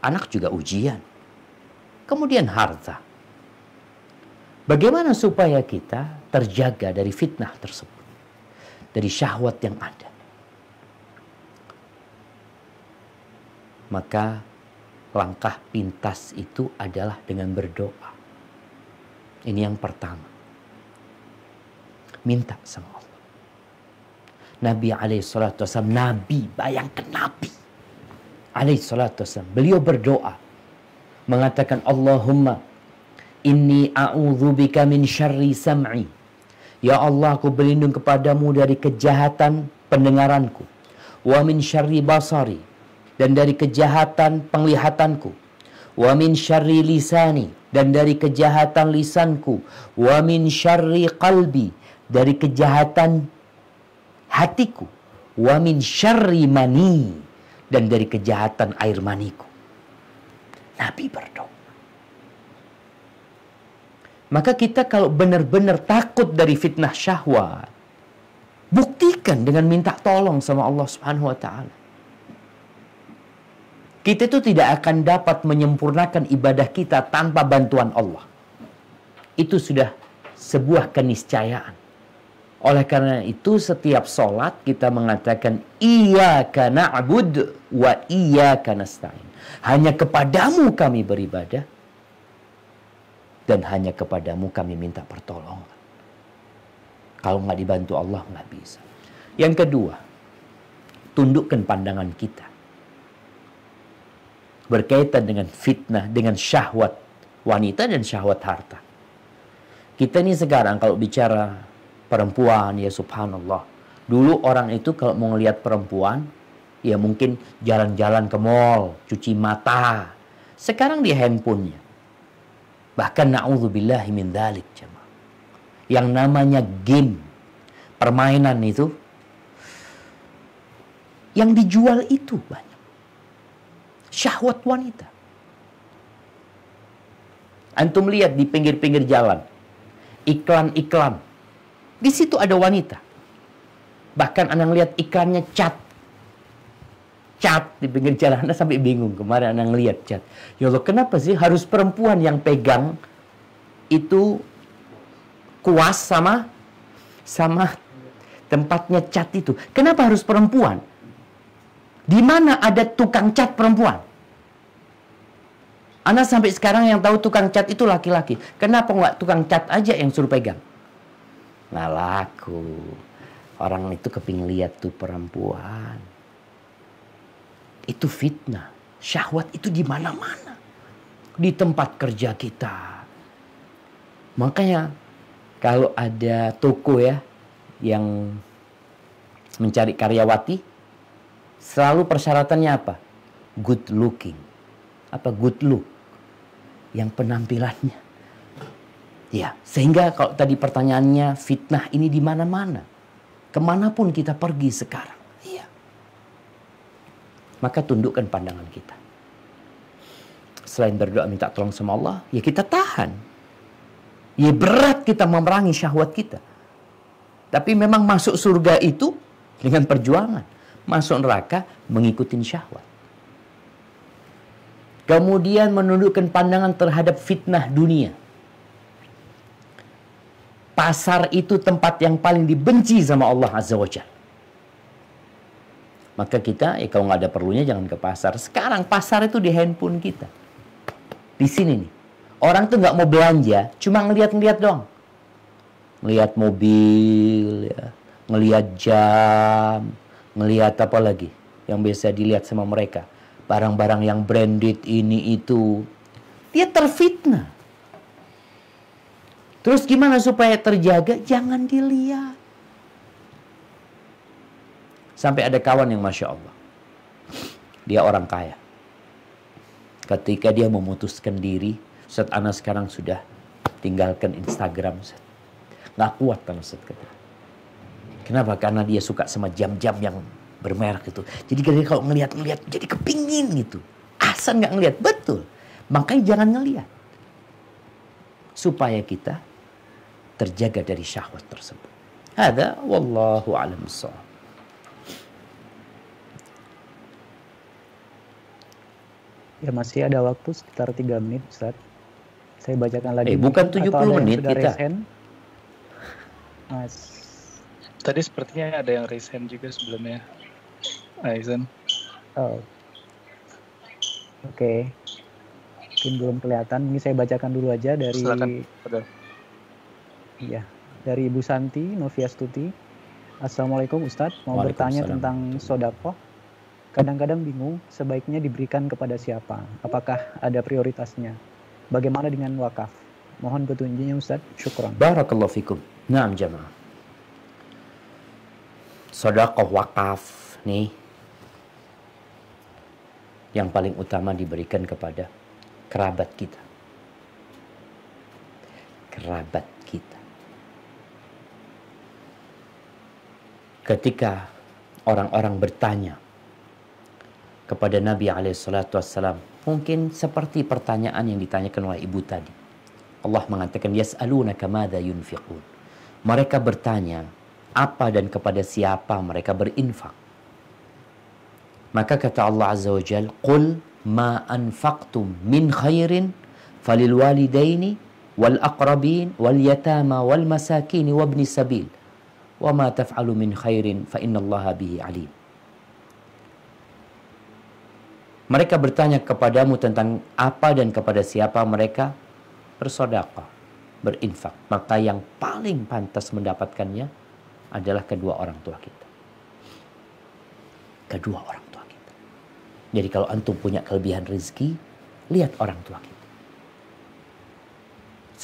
Anak juga ujian. Kemudian harta. Bagaimana supaya kita terjaga dari fitnah tersebut? dari syahwat yang ada. Maka langkah pintas itu adalah dengan berdoa. Ini yang pertama. Minta sama Allah. Nabi salatu wasallam, Nabi, bayangkan Nabi salatu wasallam, Beliau berdoa. Mengatakan, Allahumma inni a'udhu bika min syarri sam'i Ya Allah, aku berlindung kepadamu dari kejahatan pendengaranku. Wa min syarri basari. Dan dari kejahatan penglihatanku. Wa min syarri lisani. Dan dari kejahatan lisanku. Wa min syarri qalbi. Dari kejahatan hatiku. Wa min syarri mani. Dan dari kejahatan air maniku. Nabi berdoa. Maka kita kalau benar-benar takut dari fitnah syahwat, buktikan dengan minta tolong sama Allah Subhanahu wa taala. Kita itu tidak akan dapat menyempurnakan ibadah kita tanpa bantuan Allah. Itu sudah sebuah keniscayaan. Oleh karena itu setiap sholat kita mengatakan iya karena abud wa iya karena Hanya kepadamu kami beribadah dan hanya kepadamu kami minta pertolongan. Kalau nggak dibantu Allah nggak bisa. Yang kedua, tundukkan pandangan kita berkaitan dengan fitnah, dengan syahwat wanita dan syahwat harta. Kita ini sekarang kalau bicara perempuan ya subhanallah. Dulu orang itu kalau mau ngelihat perempuan ya mungkin jalan-jalan ke mall, cuci mata. Sekarang di handphonenya. Bahkan na'udzubillahi min dhalik Yang namanya game, permainan itu, yang dijual itu banyak. Syahwat wanita. Antum lihat di pinggir-pinggir jalan, iklan-iklan. Di situ ada wanita. Bahkan Anda lihat iklannya cat cat di pinggir jalan Anda sampai bingung kemarin Anda ngelihat cat. Ya Allah, kenapa sih harus perempuan yang pegang itu kuas sama sama tempatnya cat itu? Kenapa harus perempuan? Di mana ada tukang cat perempuan? Anda sampai sekarang yang tahu tukang cat itu laki-laki. Kenapa nggak tukang cat aja yang suruh pegang? Nggak laku. Orang itu keping lihat tuh perempuan itu fitnah. Syahwat itu di mana-mana. Di tempat kerja kita. Makanya kalau ada toko ya yang mencari karyawati selalu persyaratannya apa? Good looking. Apa good look? Yang penampilannya. Ya, sehingga kalau tadi pertanyaannya fitnah ini di mana-mana. Kemanapun kita pergi sekarang maka tundukkan pandangan kita. Selain berdoa minta tolong sama Allah, ya kita tahan. Ya berat kita memerangi syahwat kita. Tapi memang masuk surga itu dengan perjuangan. Masuk neraka mengikuti syahwat. Kemudian menundukkan pandangan terhadap fitnah dunia. Pasar itu tempat yang paling dibenci sama Allah Azza wa Jalla maka kita, ya kalau nggak ada perlunya jangan ke pasar. Sekarang pasar itu di handphone kita. Di sini nih. Orang tuh nggak mau belanja, cuma ngeliat-ngeliat dong. Ngeliat mobil, ya. ngeliat jam, ngeliat apa lagi yang biasa dilihat sama mereka. Barang-barang yang branded ini itu. Dia terfitnah. Terus gimana supaya terjaga? Jangan dilihat. Sampai ada kawan yang Masya Allah. Dia orang kaya. Ketika dia memutuskan diri, Ustaz Ana sekarang sudah tinggalkan Instagram. Ustaz. Nggak kuat kan Ustaz Kenapa? Karena dia suka sama jam-jam yang bermerek itu. Jadi kalau ngelihat-ngelihat jadi kepingin gitu. Asal nggak ngelihat betul. Makanya jangan ngelihat. Supaya kita terjaga dari syahwat tersebut. Ada wallahu alam Ya masih ada waktu sekitar 3 menit Ustaz. Saya bacakan lagi. Eh, bukan 70 atau menit kita. Mas. Tadi sepertinya ada yang resign juga sebelumnya. Aizen. Ah, oh. Oke. Okay. Mungkin belum kelihatan. Ini saya bacakan dulu aja dari Silakan. Iya, dari Ibu Santi Novia Stuti. Assalamualaikum Ustadz, mau bertanya tentang sodakoh kadang-kadang bingung sebaiknya diberikan kepada siapa, apakah ada prioritasnya. Bagaimana dengan wakaf? Mohon petunjuknya Ustaz. Syukran. Barakallahu fikum. Naam jamaah. Sedekah wakaf nih yang paling utama diberikan kepada kerabat kita. Kerabat kita. Ketika orang-orang bertanya, kepada Nabi SAW. Mungkin seperti pertanyaan yang ditanyakan oleh ibu tadi. Allah mengatakan, Yas'alunaka mada yunfiqun. Mereka bertanya, apa dan kepada siapa mereka berinfak. Maka kata Allah Azza wa Jal, Qul ma anfaqtum min khairin falil walidaini wal aqrabin wal yatama wal masakini wabni sabil. Wa ma taf'alu min khairin fa inna allaha bihi alim. Mereka bertanya kepadamu tentang apa dan kepada siapa mereka bersodakah, berinfak. Maka yang paling pantas mendapatkannya adalah kedua orang tua kita. Kedua orang tua kita. Jadi kalau antum punya kelebihan rezeki, lihat orang tua kita.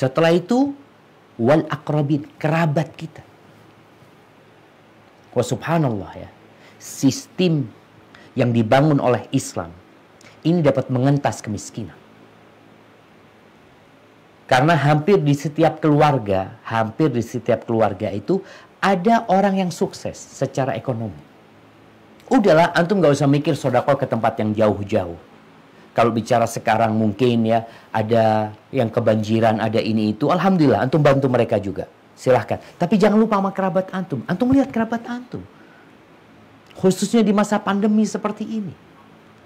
Setelah itu, wal akrabin, kerabat kita. Wah subhanallah ya, sistem yang dibangun oleh Islam ini dapat mengentas kemiskinan. Karena hampir di setiap keluarga, hampir di setiap keluarga itu ada orang yang sukses secara ekonomi. Udahlah, antum gak usah mikir sodako ke tempat yang jauh-jauh. Kalau bicara sekarang mungkin ya ada yang kebanjiran, ada ini itu. Alhamdulillah, antum bantu mereka juga. Silahkan. Tapi jangan lupa sama kerabat antum. Antum lihat kerabat antum. Khususnya di masa pandemi seperti ini.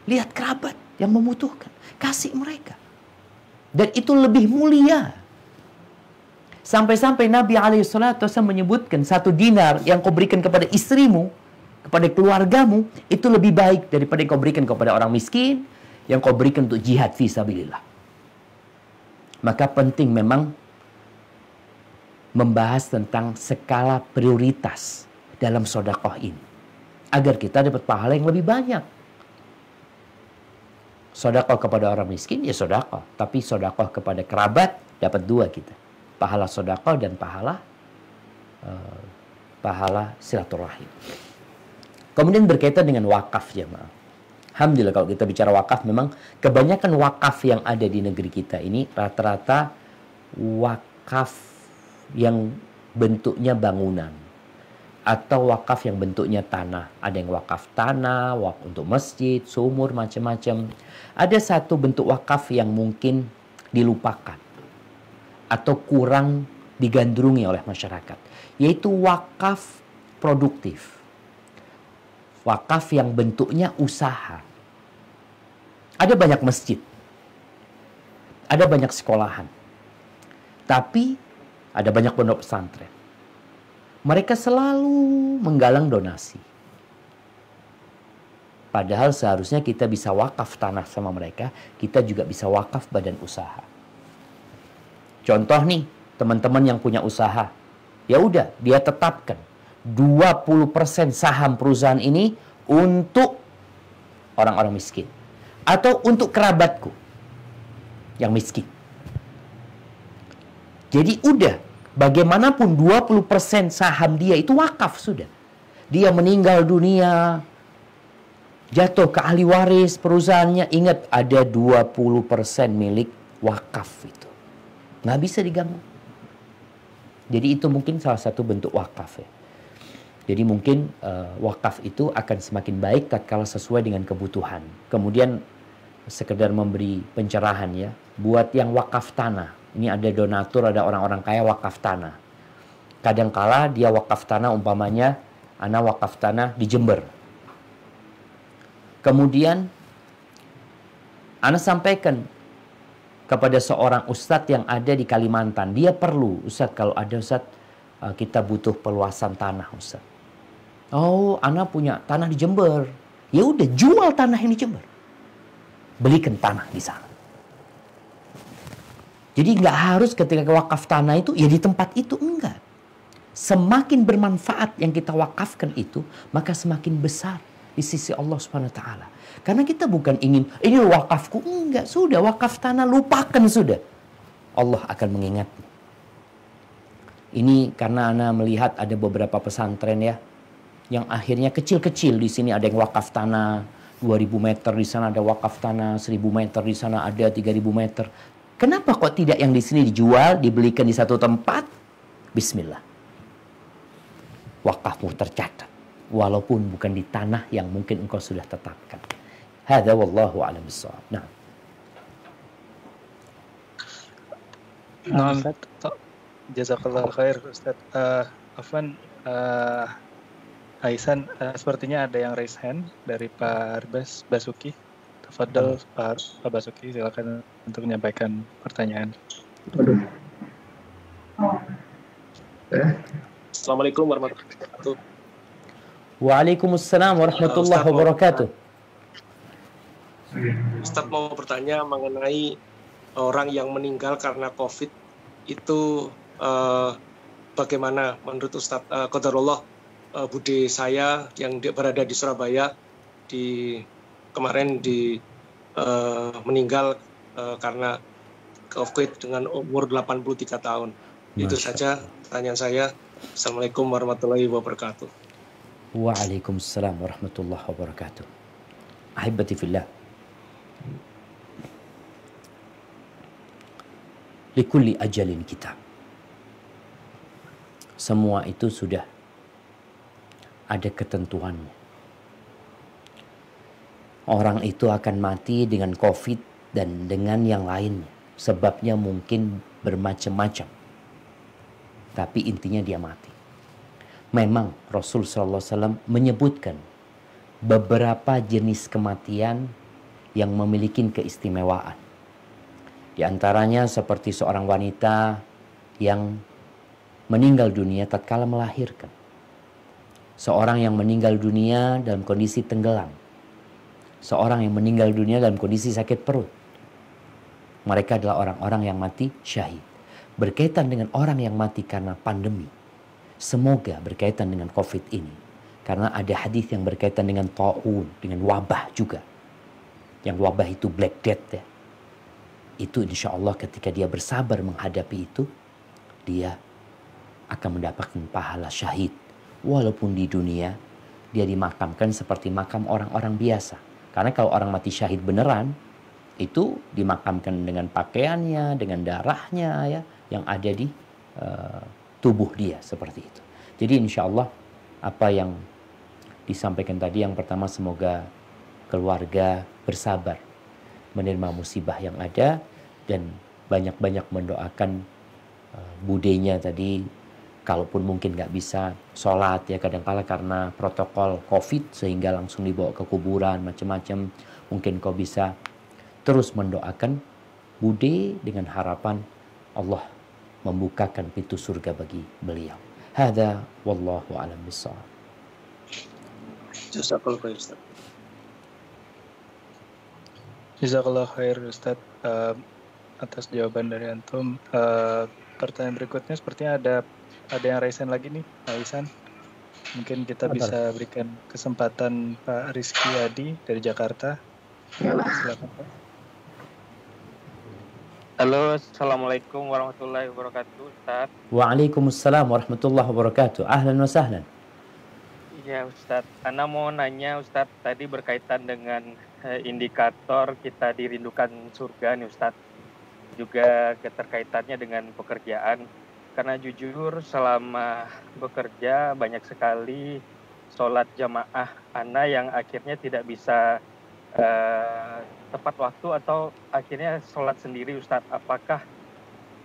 Lihat kerabat yang membutuhkan. Kasih mereka. Dan itu lebih mulia. Sampai-sampai Nabi SAW menyebutkan satu dinar yang kau berikan kepada istrimu, kepada keluargamu, itu lebih baik daripada yang kau berikan kepada orang miskin, yang kau berikan untuk jihad visabilillah. Maka penting memang membahas tentang skala prioritas dalam sodakoh ini. Agar kita dapat pahala yang lebih banyak. Sodakoh kepada orang miskin, ya sodakoh. Tapi sodakoh kepada kerabat, dapat dua kita. Pahala sodakoh dan pahala uh, pahala silaturahim. Kemudian berkaitan dengan wakaf ya maaf. Alhamdulillah kalau kita bicara wakaf, memang kebanyakan wakaf yang ada di negeri kita ini rata-rata wakaf yang bentuknya bangunan atau wakaf yang bentuknya tanah. Ada yang wakaf tanah, wakaf untuk masjid, sumur, macam-macam ada satu bentuk wakaf yang mungkin dilupakan atau kurang digandrungi oleh masyarakat, yaitu wakaf produktif. Wakaf yang bentuknya usaha. Ada banyak masjid. Ada banyak sekolahan. Tapi ada banyak pondok pesantren. Mereka selalu menggalang donasi Padahal seharusnya kita bisa wakaf tanah sama mereka, kita juga bisa wakaf badan usaha. Contoh nih, teman-teman yang punya usaha. Ya udah, dia tetapkan 20% saham perusahaan ini untuk orang-orang miskin atau untuk kerabatku yang miskin. Jadi udah, bagaimanapun 20% saham dia itu wakaf sudah. Dia meninggal dunia, jatuh ke ahli waris perusahaannya ingat ada 20% milik wakaf itu nggak bisa diganggu jadi itu mungkin salah satu bentuk wakaf ya jadi mungkin uh, wakaf itu akan semakin baik kalau sesuai dengan kebutuhan kemudian sekedar memberi pencerahan ya buat yang wakaf tanah ini ada donatur ada orang-orang kaya wakaf tanah kadangkala dia wakaf tanah umpamanya anak wakaf tanah di Jember Kemudian Ana sampaikan kepada seorang ustadz yang ada di Kalimantan. Dia perlu, ustadz kalau ada ustadz eh, kita butuh peluasan tanah ustadz. Oh, Ana punya tanah di Jember. Ya udah jual tanah yang di Jember. Belikan tanah di sana. Jadi nggak harus ketika wakaf tanah itu ya di tempat itu enggak. Semakin bermanfaat yang kita wakafkan itu, maka semakin besar di sisi Allah Subhanahu taala. Karena kita bukan ingin ini wakafku enggak sudah wakaf tanah lupakan sudah. Allah akan mengingat. Ini karena Ana melihat ada beberapa pesantren ya yang akhirnya kecil-kecil di sini ada yang wakaf tanah 2000 meter di sana ada wakaf tanah 1000 meter di sana ada 3000 meter. Kenapa kok tidak yang di sini dijual, dibelikan di satu tempat? Bismillah. Wakafmu tercatat walaupun bukan di tanah yang mungkin engkau sudah tetapkan. Hada wallahu a'lam bissawab. Nah. Nah, Jazakallah khair Ustaz. Uh, Afwan uh, Aisan uh, sepertinya ada yang raise hand dari Pak Arbas Basuki. Tafadhol hmm. Pak, Pak Basuki silakan untuk menyampaikan pertanyaan. Aduh. Eh. Assalamualaikum warahmatullahi wabarakatuh. Waalaikumsalam warahmatullahi Ustaz, wabarakatuh. Ustaz mau bertanya mengenai orang yang meninggal karena COVID itu uh, bagaimana menurut Ustaz uh, Qadarullah uh, Budi saya yang di, berada di Surabaya di kemarin di uh, meninggal uh, karena COVID dengan umur 83 tahun. Masya. Itu saja pertanyaan saya. Assalamualaikum warahmatullahi wabarakatuh waalaikumsalam warahmatullahi wabarakatuh. الله وبركاته أحبتي ajalin kita. Semua itu sudah ada ketentuannya. Orang itu akan mati dengan COVID dan dengan yang lainnya. Sebabnya mungkin bermacam-macam. Tapi intinya dia mati memang Rasul Sallallahu Alaihi Wasallam menyebutkan beberapa jenis kematian yang memiliki keistimewaan. Di antaranya seperti seorang wanita yang meninggal dunia tatkala melahirkan. Seorang yang meninggal dunia dalam kondisi tenggelam. Seorang yang meninggal dunia dalam kondisi sakit perut. Mereka adalah orang-orang yang mati syahid. Berkaitan dengan orang yang mati karena pandemi Semoga berkaitan dengan COVID ini. Karena ada hadis yang berkaitan dengan ta'un, dengan wabah juga. Yang wabah itu Black Death ya. Itu insya Allah ketika dia bersabar menghadapi itu, dia akan mendapatkan pahala syahid. Walaupun di dunia, dia dimakamkan seperti makam orang-orang biasa. Karena kalau orang mati syahid beneran, itu dimakamkan dengan pakaiannya, dengan darahnya ya, yang ada di uh, tubuh dia seperti itu. Jadi insya Allah apa yang disampaikan tadi yang pertama semoga keluarga bersabar menerima musibah yang ada dan banyak-banyak mendoakan eh, budenya tadi kalaupun mungkin nggak bisa sholat ya kadangkala karena protokol covid sehingga langsung dibawa ke kuburan macam-macam mungkin kau bisa terus mendoakan bude dengan harapan Allah membukakan pintu surga bagi beliau. Hada wallahu alam bisawab. Jazakallah khair Ustaz. Jazakallah khair Ustaz uh, atas jawaban dari antum. Uh, pertanyaan berikutnya sepertinya ada ada yang raisan lagi nih, Pak Isan. Mungkin kita Apa? bisa berikan kesempatan Pak Rizky Adi dari Jakarta. Iya, Silakan Pak. Halo, Assalamualaikum warahmatullahi wabarakatuh, Ustaz. Waalaikumsalam warahmatullahi wabarakatuh. Ahlan wa sahlan. Iya, Ustaz. Ana mau nanya, Ustaz, tadi berkaitan dengan eh, indikator kita dirindukan surga nih, Ustaz. Juga keterkaitannya dengan pekerjaan. Karena jujur, selama bekerja banyak sekali sholat jamaah Ana yang akhirnya tidak bisa eh, tepat waktu atau akhirnya sholat sendiri Ustadz? Apakah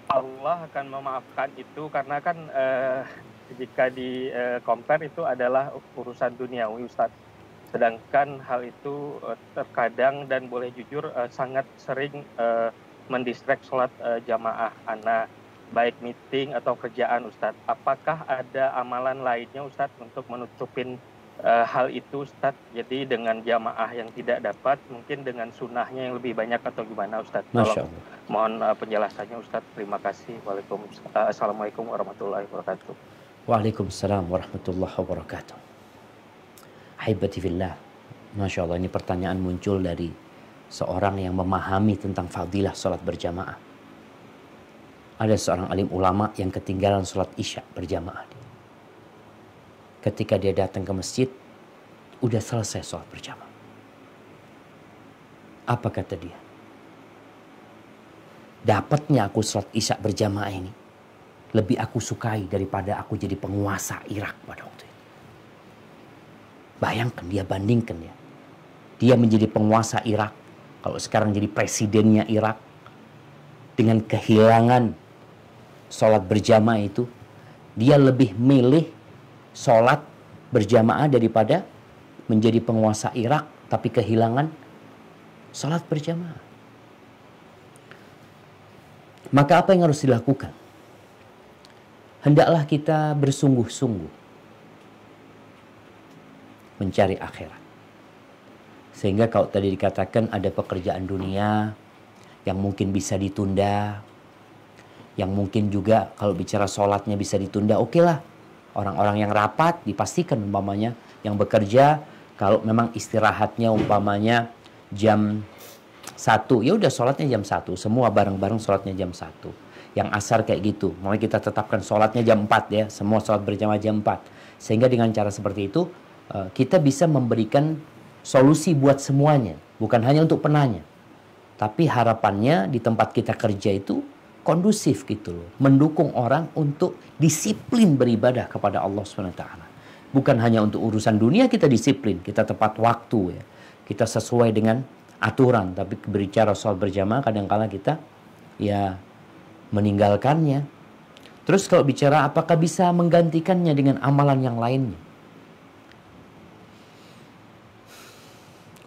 Allah akan memaafkan itu karena kan eh, jika di eh, compare itu adalah urusan duniawi Ustadz. Sedangkan hal itu eh, terkadang dan boleh jujur eh, sangat sering eh, mendistrek sholat eh, jamaah anak baik meeting atau kerjaan Ustadz. Apakah ada amalan lainnya Ustadz untuk menutupin uh, hal itu Ustadz. Jadi dengan jamaah yang tidak dapat, mungkin dengan sunnahnya yang lebih banyak atau gimana Ustadz? Masya Allah. Tolong, mohon uh, penjelasannya Ustadz. Terima kasih. Waalaikumsalam. Eh, Assalamualaikum warahmatullahi wabarakatuh. Waalaikumsalam warahmatullahi wabarakatuh. Haibati fillah. Masya Allah ini pertanyaan muncul dari seorang yang memahami tentang fadilah sholat berjamaah. Ada seorang alim ulama yang ketinggalan sholat isya berjamaah ketika dia datang ke masjid, udah selesai sholat berjamaah. Apa kata dia? Dapatnya aku sholat isya berjamaah ini, lebih aku sukai daripada aku jadi penguasa Irak pada waktu itu. Bayangkan dia bandingkan ya. Dia menjadi penguasa Irak, kalau sekarang jadi presidennya Irak, dengan kehilangan sholat berjamaah itu, dia lebih milih sholat berjamaah daripada menjadi penguasa Irak tapi kehilangan sholat berjamaah. Maka apa yang harus dilakukan? Hendaklah kita bersungguh-sungguh mencari akhirat. Sehingga kalau tadi dikatakan ada pekerjaan dunia yang mungkin bisa ditunda, yang mungkin juga kalau bicara sholatnya bisa ditunda, oke okay lah orang-orang yang rapat dipastikan umpamanya yang bekerja kalau memang istirahatnya umpamanya jam satu ya udah sholatnya jam satu semua bareng-bareng sholatnya jam satu yang asar kayak gitu mulai kita tetapkan sholatnya jam empat ya semua sholat berjamaah jam empat sehingga dengan cara seperti itu eh, kita bisa memberikan solusi buat semuanya bukan hanya untuk penanya tapi harapannya di tempat kita kerja itu kondusif gitu loh, mendukung orang untuk disiplin beribadah kepada Allah Swt. Bukan hanya untuk urusan dunia kita disiplin, kita tepat waktu ya. Kita sesuai dengan aturan, tapi berbicara soal berjamaah kadangkala kita ya meninggalkannya. Terus kalau bicara apakah bisa menggantikannya dengan amalan yang lainnya?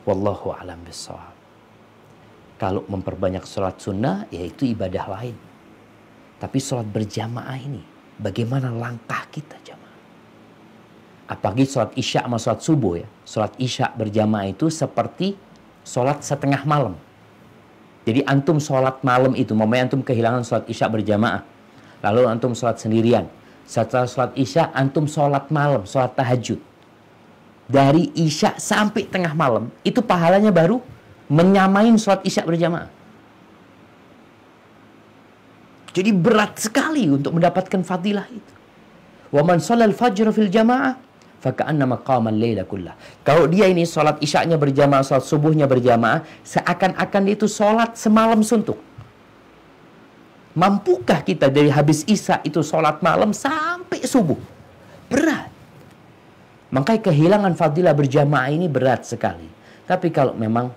Wallahu alam bisawab. Kalau memperbanyak sholat sunnah, yaitu ibadah lain. Tapi sholat berjamaah ini, bagaimana langkah kita jamaah? Apalagi sholat isya sama sholat subuh ya. Sholat isya berjamaah itu seperti sholat setengah malam. Jadi antum sholat malam itu, momennya antum kehilangan sholat isya berjamaah. Lalu antum sholat sendirian. Setelah sholat isya, antum sholat malam, sholat tahajud. Dari isya sampai tengah malam, itu pahalanya baru menyamain sholat isya berjamaah. Jadi berat sekali untuk mendapatkan fadilah itu. Wa man sallal fajr fil jamaah faka'anna maqaman laila kullah. Kalau dia ini salat isyaknya berjamaah, salat subuhnya berjamaah, seakan-akan itu salat semalam suntuk. Mampukah kita dari habis isya itu salat malam sampai subuh? Berat. Maka kehilangan fadilah berjamaah ini berat sekali. Tapi kalau memang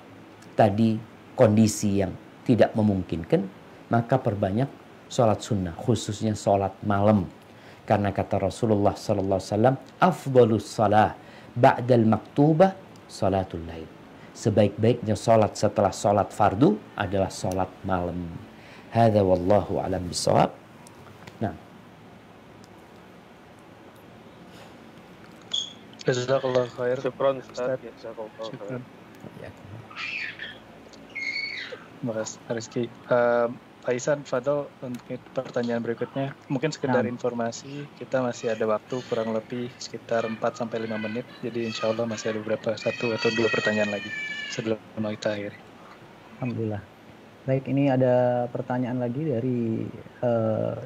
tadi kondisi yang tidak memungkinkan, maka perbanyak sholat sunnah, khususnya sholat malam. Karena kata Rasulullah Sallallahu Alaihi Wasallam, afdalus salah ba'dal maktubah sholatul lain. Sebaik-baiknya sholat setelah sholat fardu adalah sholat malam. Hada wallahu alam bisawab. Nah. Jazakallah khair. Syukran Ustaz. Jazakallah khair. Terima kasih Rizky. Ehm, Pak Faisan, Fadl untuk pertanyaan berikutnya, mungkin sekedar nah. informasi, kita masih ada waktu kurang lebih sekitar 4-5 menit, jadi insya Allah masih ada beberapa satu atau dua pertanyaan lagi sebelum kita akhiri. Alhamdulillah. Baik, ini ada pertanyaan lagi dari uh,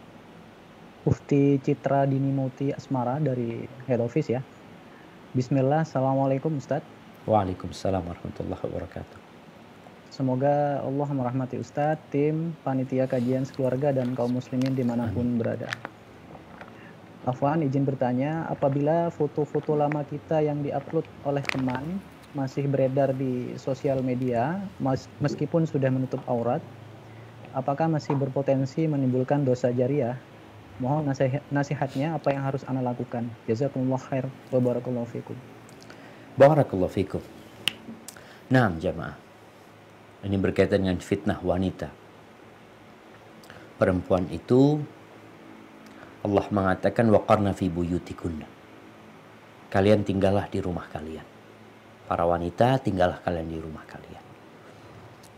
Ufti Citra Dini Muti Asmara dari Head Office ya. Bismillah, Assalamualaikum Ustadz. Waalaikumsalam warahmatullahi wabarakatuh. Semoga Allah merahmati Ustadz, tim, panitia kajian sekeluarga, dan kaum muslimin dimanapun berada. Afwan, izin bertanya, apabila foto-foto lama kita yang diupload oleh teman masih beredar di sosial media, meskipun sudah menutup aurat, apakah masih berpotensi menimbulkan dosa jariah? Mohon nasihatnya apa yang harus Anda lakukan. Jazakumullah khair wa barakallahu fikum. Barakallahu fikum. Nah, jamaah. Ini berkaitan dengan fitnah wanita. Perempuan itu Allah mengatakan waqarna fi buyutikunna. Kalian tinggallah di rumah kalian. Para wanita tinggallah kalian di rumah kalian.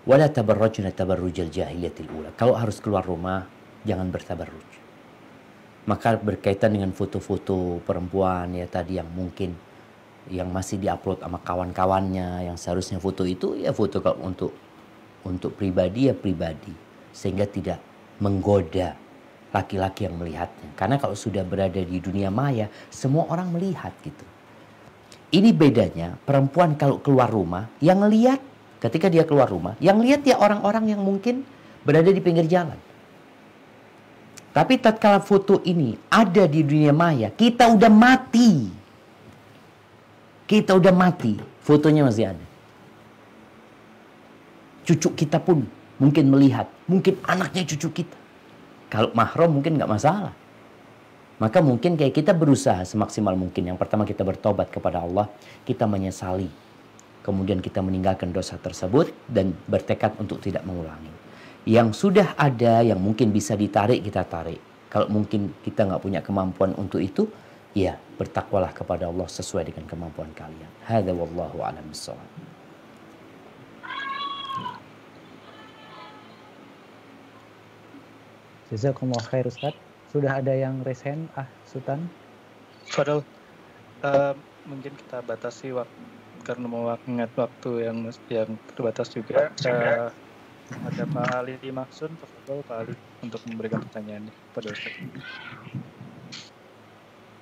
Wala tabarrujna tabarrujal jahiliyatil ula. Kalau harus keluar rumah, jangan bertabarruj. Maka berkaitan dengan foto-foto perempuan ya tadi yang mungkin yang masih diupload sama kawan-kawannya yang seharusnya foto itu ya foto untuk untuk pribadi ya pribadi sehingga tidak menggoda laki-laki yang melihatnya. Karena kalau sudah berada di dunia maya, semua orang melihat gitu. Ini bedanya perempuan kalau keluar rumah, yang lihat ketika dia keluar rumah, yang lihat ya orang-orang yang mungkin berada di pinggir jalan. Tapi tatkala foto ini ada di dunia maya, kita udah mati. Kita udah mati, fotonya masih ada cucu kita pun mungkin melihat, mungkin anaknya cucu kita. Kalau mahram mungkin nggak masalah. Maka mungkin kayak kita berusaha semaksimal mungkin. Yang pertama kita bertobat kepada Allah, kita menyesali. Kemudian kita meninggalkan dosa tersebut dan bertekad untuk tidak mengulangi. Yang sudah ada yang mungkin bisa ditarik, kita tarik. Kalau mungkin kita nggak punya kemampuan untuk itu, ya bertakwalah kepada Allah sesuai dengan kemampuan kalian. Hada wallahu alam Jazakumullah khair Ustaz. Sudah ada yang raise hand? Ah, Sultan. Fadol, uh, eh, mungkin kita batasi waktu karena mau ingat waktu yang yang terbatas juga. Uh, ada Pak Ali Maksun, Fadol Pak Ali untuk memberikan pertanyaan kepada Ustaz.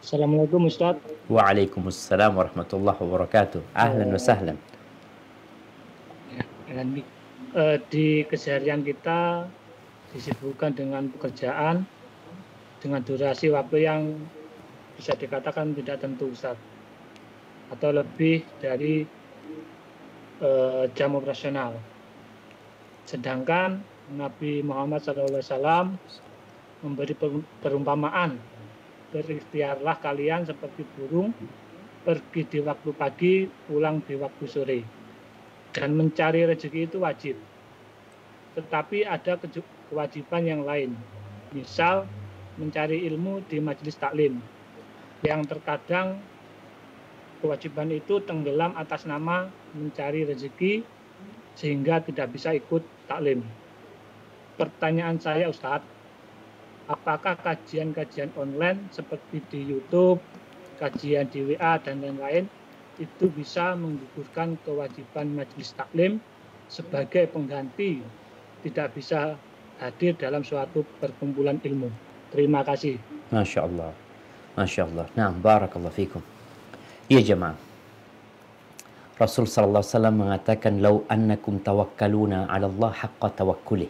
Assalamualaikum Ustaz. Waalaikumsalam warahmatullahi wabarakatuh. Ahlan wa sahlan. Ya, di, uh, eh, di keseharian kita disibukkan dengan pekerjaan dengan durasi waktu yang bisa dikatakan tidak tentu saat atau lebih dari e, jam operasional. Sedangkan Nabi Muhammad SAW memberi perumpamaan berikhtiarlah kalian seperti burung pergi di waktu pagi pulang di waktu sore dan mencari rezeki itu wajib tetapi ada kewajiban yang lain. Misal mencari ilmu di majelis taklim yang terkadang kewajiban itu tenggelam atas nama mencari rezeki sehingga tidak bisa ikut taklim. Pertanyaan saya Ustadz, apakah kajian-kajian online seperti di YouTube, kajian di WA dan lain-lain itu bisa menggugurkan kewajiban majelis taklim sebagai pengganti tidak bisa hadir dalam suatu perkumpulan ilmu. Terima kasih. Masya Allah. Masya Allah. Nah, barakallah fikum. Ya jemaah. Rasul sallallahu alaihi wasallam mengatakan lau annakum tawakkaluna 'ala Allah haqqa tawakkuli.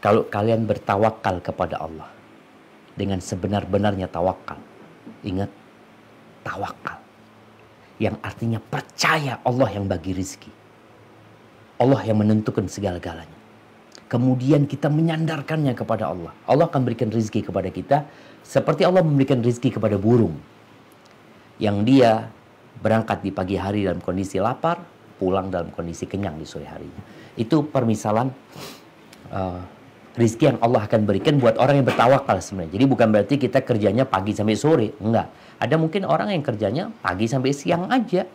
Kalau kalian bertawakal kepada Allah dengan sebenar-benarnya tawakal. Ingat tawakal. Yang artinya percaya Allah yang bagi rizki. Allah yang menentukan segala-galanya kemudian kita menyandarkannya kepada Allah. Allah akan berikan rizki kepada kita seperti Allah memberikan rizki kepada burung yang dia berangkat di pagi hari dalam kondisi lapar, pulang dalam kondisi kenyang di sore harinya. Itu permisalan uh, rizki yang Allah akan berikan buat orang yang bertawakal sebenarnya. Jadi bukan berarti kita kerjanya pagi sampai sore, enggak. Ada mungkin orang yang kerjanya pagi sampai siang aja.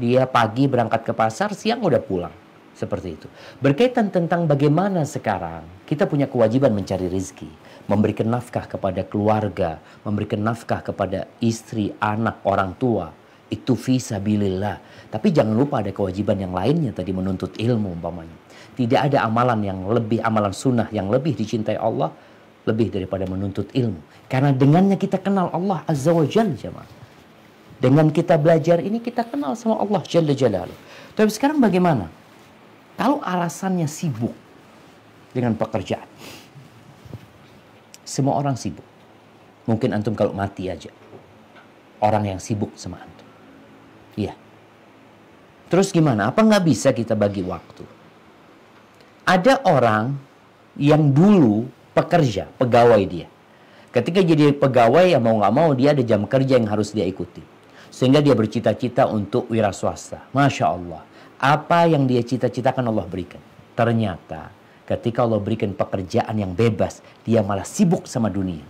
Dia pagi berangkat ke pasar, siang udah pulang seperti itu. Berkaitan tentang bagaimana sekarang kita punya kewajiban mencari rezeki, Memberikan nafkah kepada keluarga, memberikan nafkah kepada istri, anak, orang tua. Itu visabilillah. Tapi jangan lupa ada kewajiban yang lainnya tadi menuntut ilmu umpamanya. Tidak ada amalan yang lebih, amalan sunnah yang lebih dicintai Allah lebih daripada menuntut ilmu. Karena dengannya kita kenal Allah Azza wa Jalla jemaah. Dengan kita belajar ini kita kenal sama Allah Jalla Jalla. Tapi sekarang bagaimana? Kalau alasannya sibuk dengan pekerjaan, semua orang sibuk. Mungkin antum kalau mati aja, orang yang sibuk sama antum. Iya. Terus gimana? Apa nggak bisa kita bagi waktu? Ada orang yang dulu pekerja, pegawai dia. Ketika jadi pegawai, ya mau nggak mau dia ada jam kerja yang harus dia ikuti. Sehingga dia bercita-cita untuk wira swasta. Masya Allah. Apa yang dia cita-citakan Allah berikan. Ternyata ketika Allah berikan pekerjaan yang bebas, dia malah sibuk sama dunia.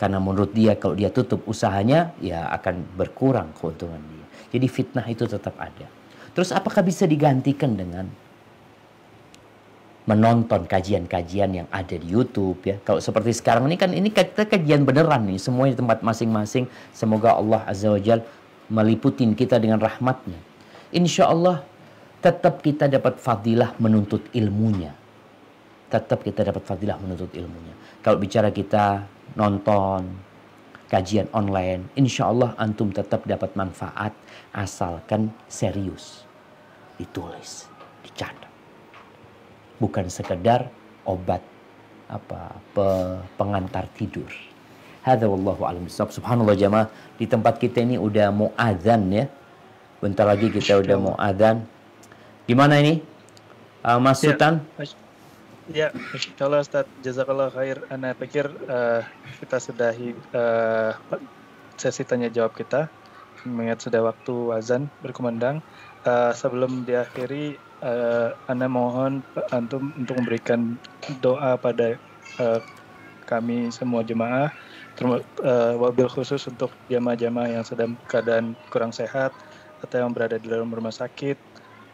Karena menurut dia kalau dia tutup usahanya, ya akan berkurang keuntungan dia. Jadi fitnah itu tetap ada. Terus apakah bisa digantikan dengan menonton kajian-kajian yang ada di YouTube ya. Kalau seperti sekarang ini kan ini kita kajian beneran nih, semuanya tempat masing-masing. Semoga Allah Azza wa meliputin kita dengan rahmatnya insya Allah tetap kita dapat fadilah menuntut ilmunya. Tetap kita dapat fadilah menuntut ilmunya. Kalau bicara kita nonton, kajian online, insya Allah antum tetap dapat manfaat asalkan serius. Ditulis, dicatat. Bukan sekedar obat apa pe, pengantar tidur. Hadza wallahu alam Subhanallah jemaah, di tempat kita ini udah mau azan ya. Bentar lagi kita udah mau adzan. Gimana ini? Uh, Mas ya. Sultan? Ya, kalau Ustaz. Jazakallah khair. Ana pikir uh, kita sudahi uh, sesi tanya jawab kita. Mengingat sudah waktu azan berkumandang. Uh, sebelum diakhiri, uh, Ana mohon Antum untuk memberikan doa pada uh, kami semua jemaah. Term uh, wabil khusus untuk jamaah-jamaah yang sedang keadaan kurang sehat atau yang berada di dalam rumah sakit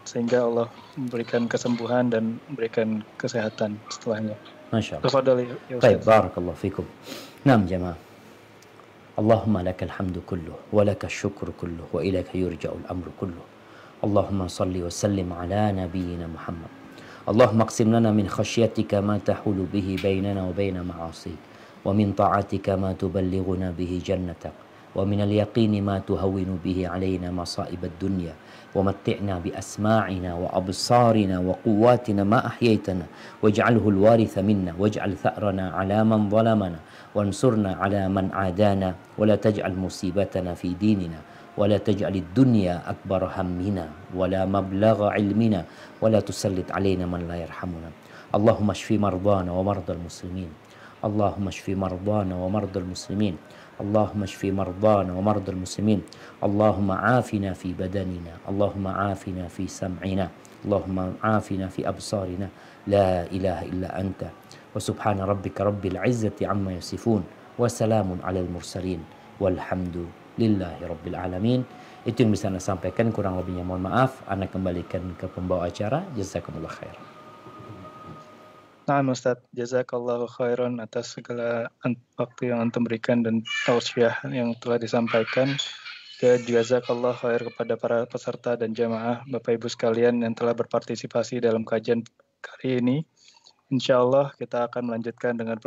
sehingga Allah memberikan kesembuhan dan memberikan kesehatan setelahnya. Masya Allah. Ya, ya Baik, barakallahu fikum. Naam jemaah. Allahumma lakal hamdu kulluh wa lakal syukru kulluh wa ilaika yurja'ul amru kulluh. Allahumma salli wa sallim ala nabiyyina Muhammad. اللهم اقسم لنا من خشيتك ما تحول به بيننا وبين ومن اليقين ما تهون به علينا مصائب الدنيا ومتعنا باسماعنا وابصارنا وقواتنا ما احييتنا واجعله الوارث منا واجعل ثارنا على من ظلمنا وانصرنا على من عادانا ولا تجعل مصيبتنا في ديننا ولا تجعل الدنيا اكبر همنا ولا مبلغ علمنا ولا تسلط علينا من لا يرحمنا اللهم اشف مرضانا ومرضى المسلمين اللهم اشف مرضانا ومرضى المسلمين اللهم اشف مرضانا ومرضى المسلمين اللهم عافنا في بدننا اللهم عافنا في سمعنا اللهم عافنا في أبصارنا لا إله إلا أنت وسبحان ربك رب العزة عما يصفون وسلام على المرسلين والحمد لله رب العالمين Itu yang bisa anda sampaikan, kurang lebihnya mohon maaf. Anda kembalikan ke pembawa acara. Jazakumullah khairan. Nah, Ustaz, jazakallahu khairan atas segala waktu yang antum berikan dan tausiah yang telah disampaikan. Dan jazakallah khair kepada para peserta dan jamaah Bapak Ibu sekalian yang telah berpartisipasi dalam kajian kali ini. Insyaallah kita akan melanjutkan dengan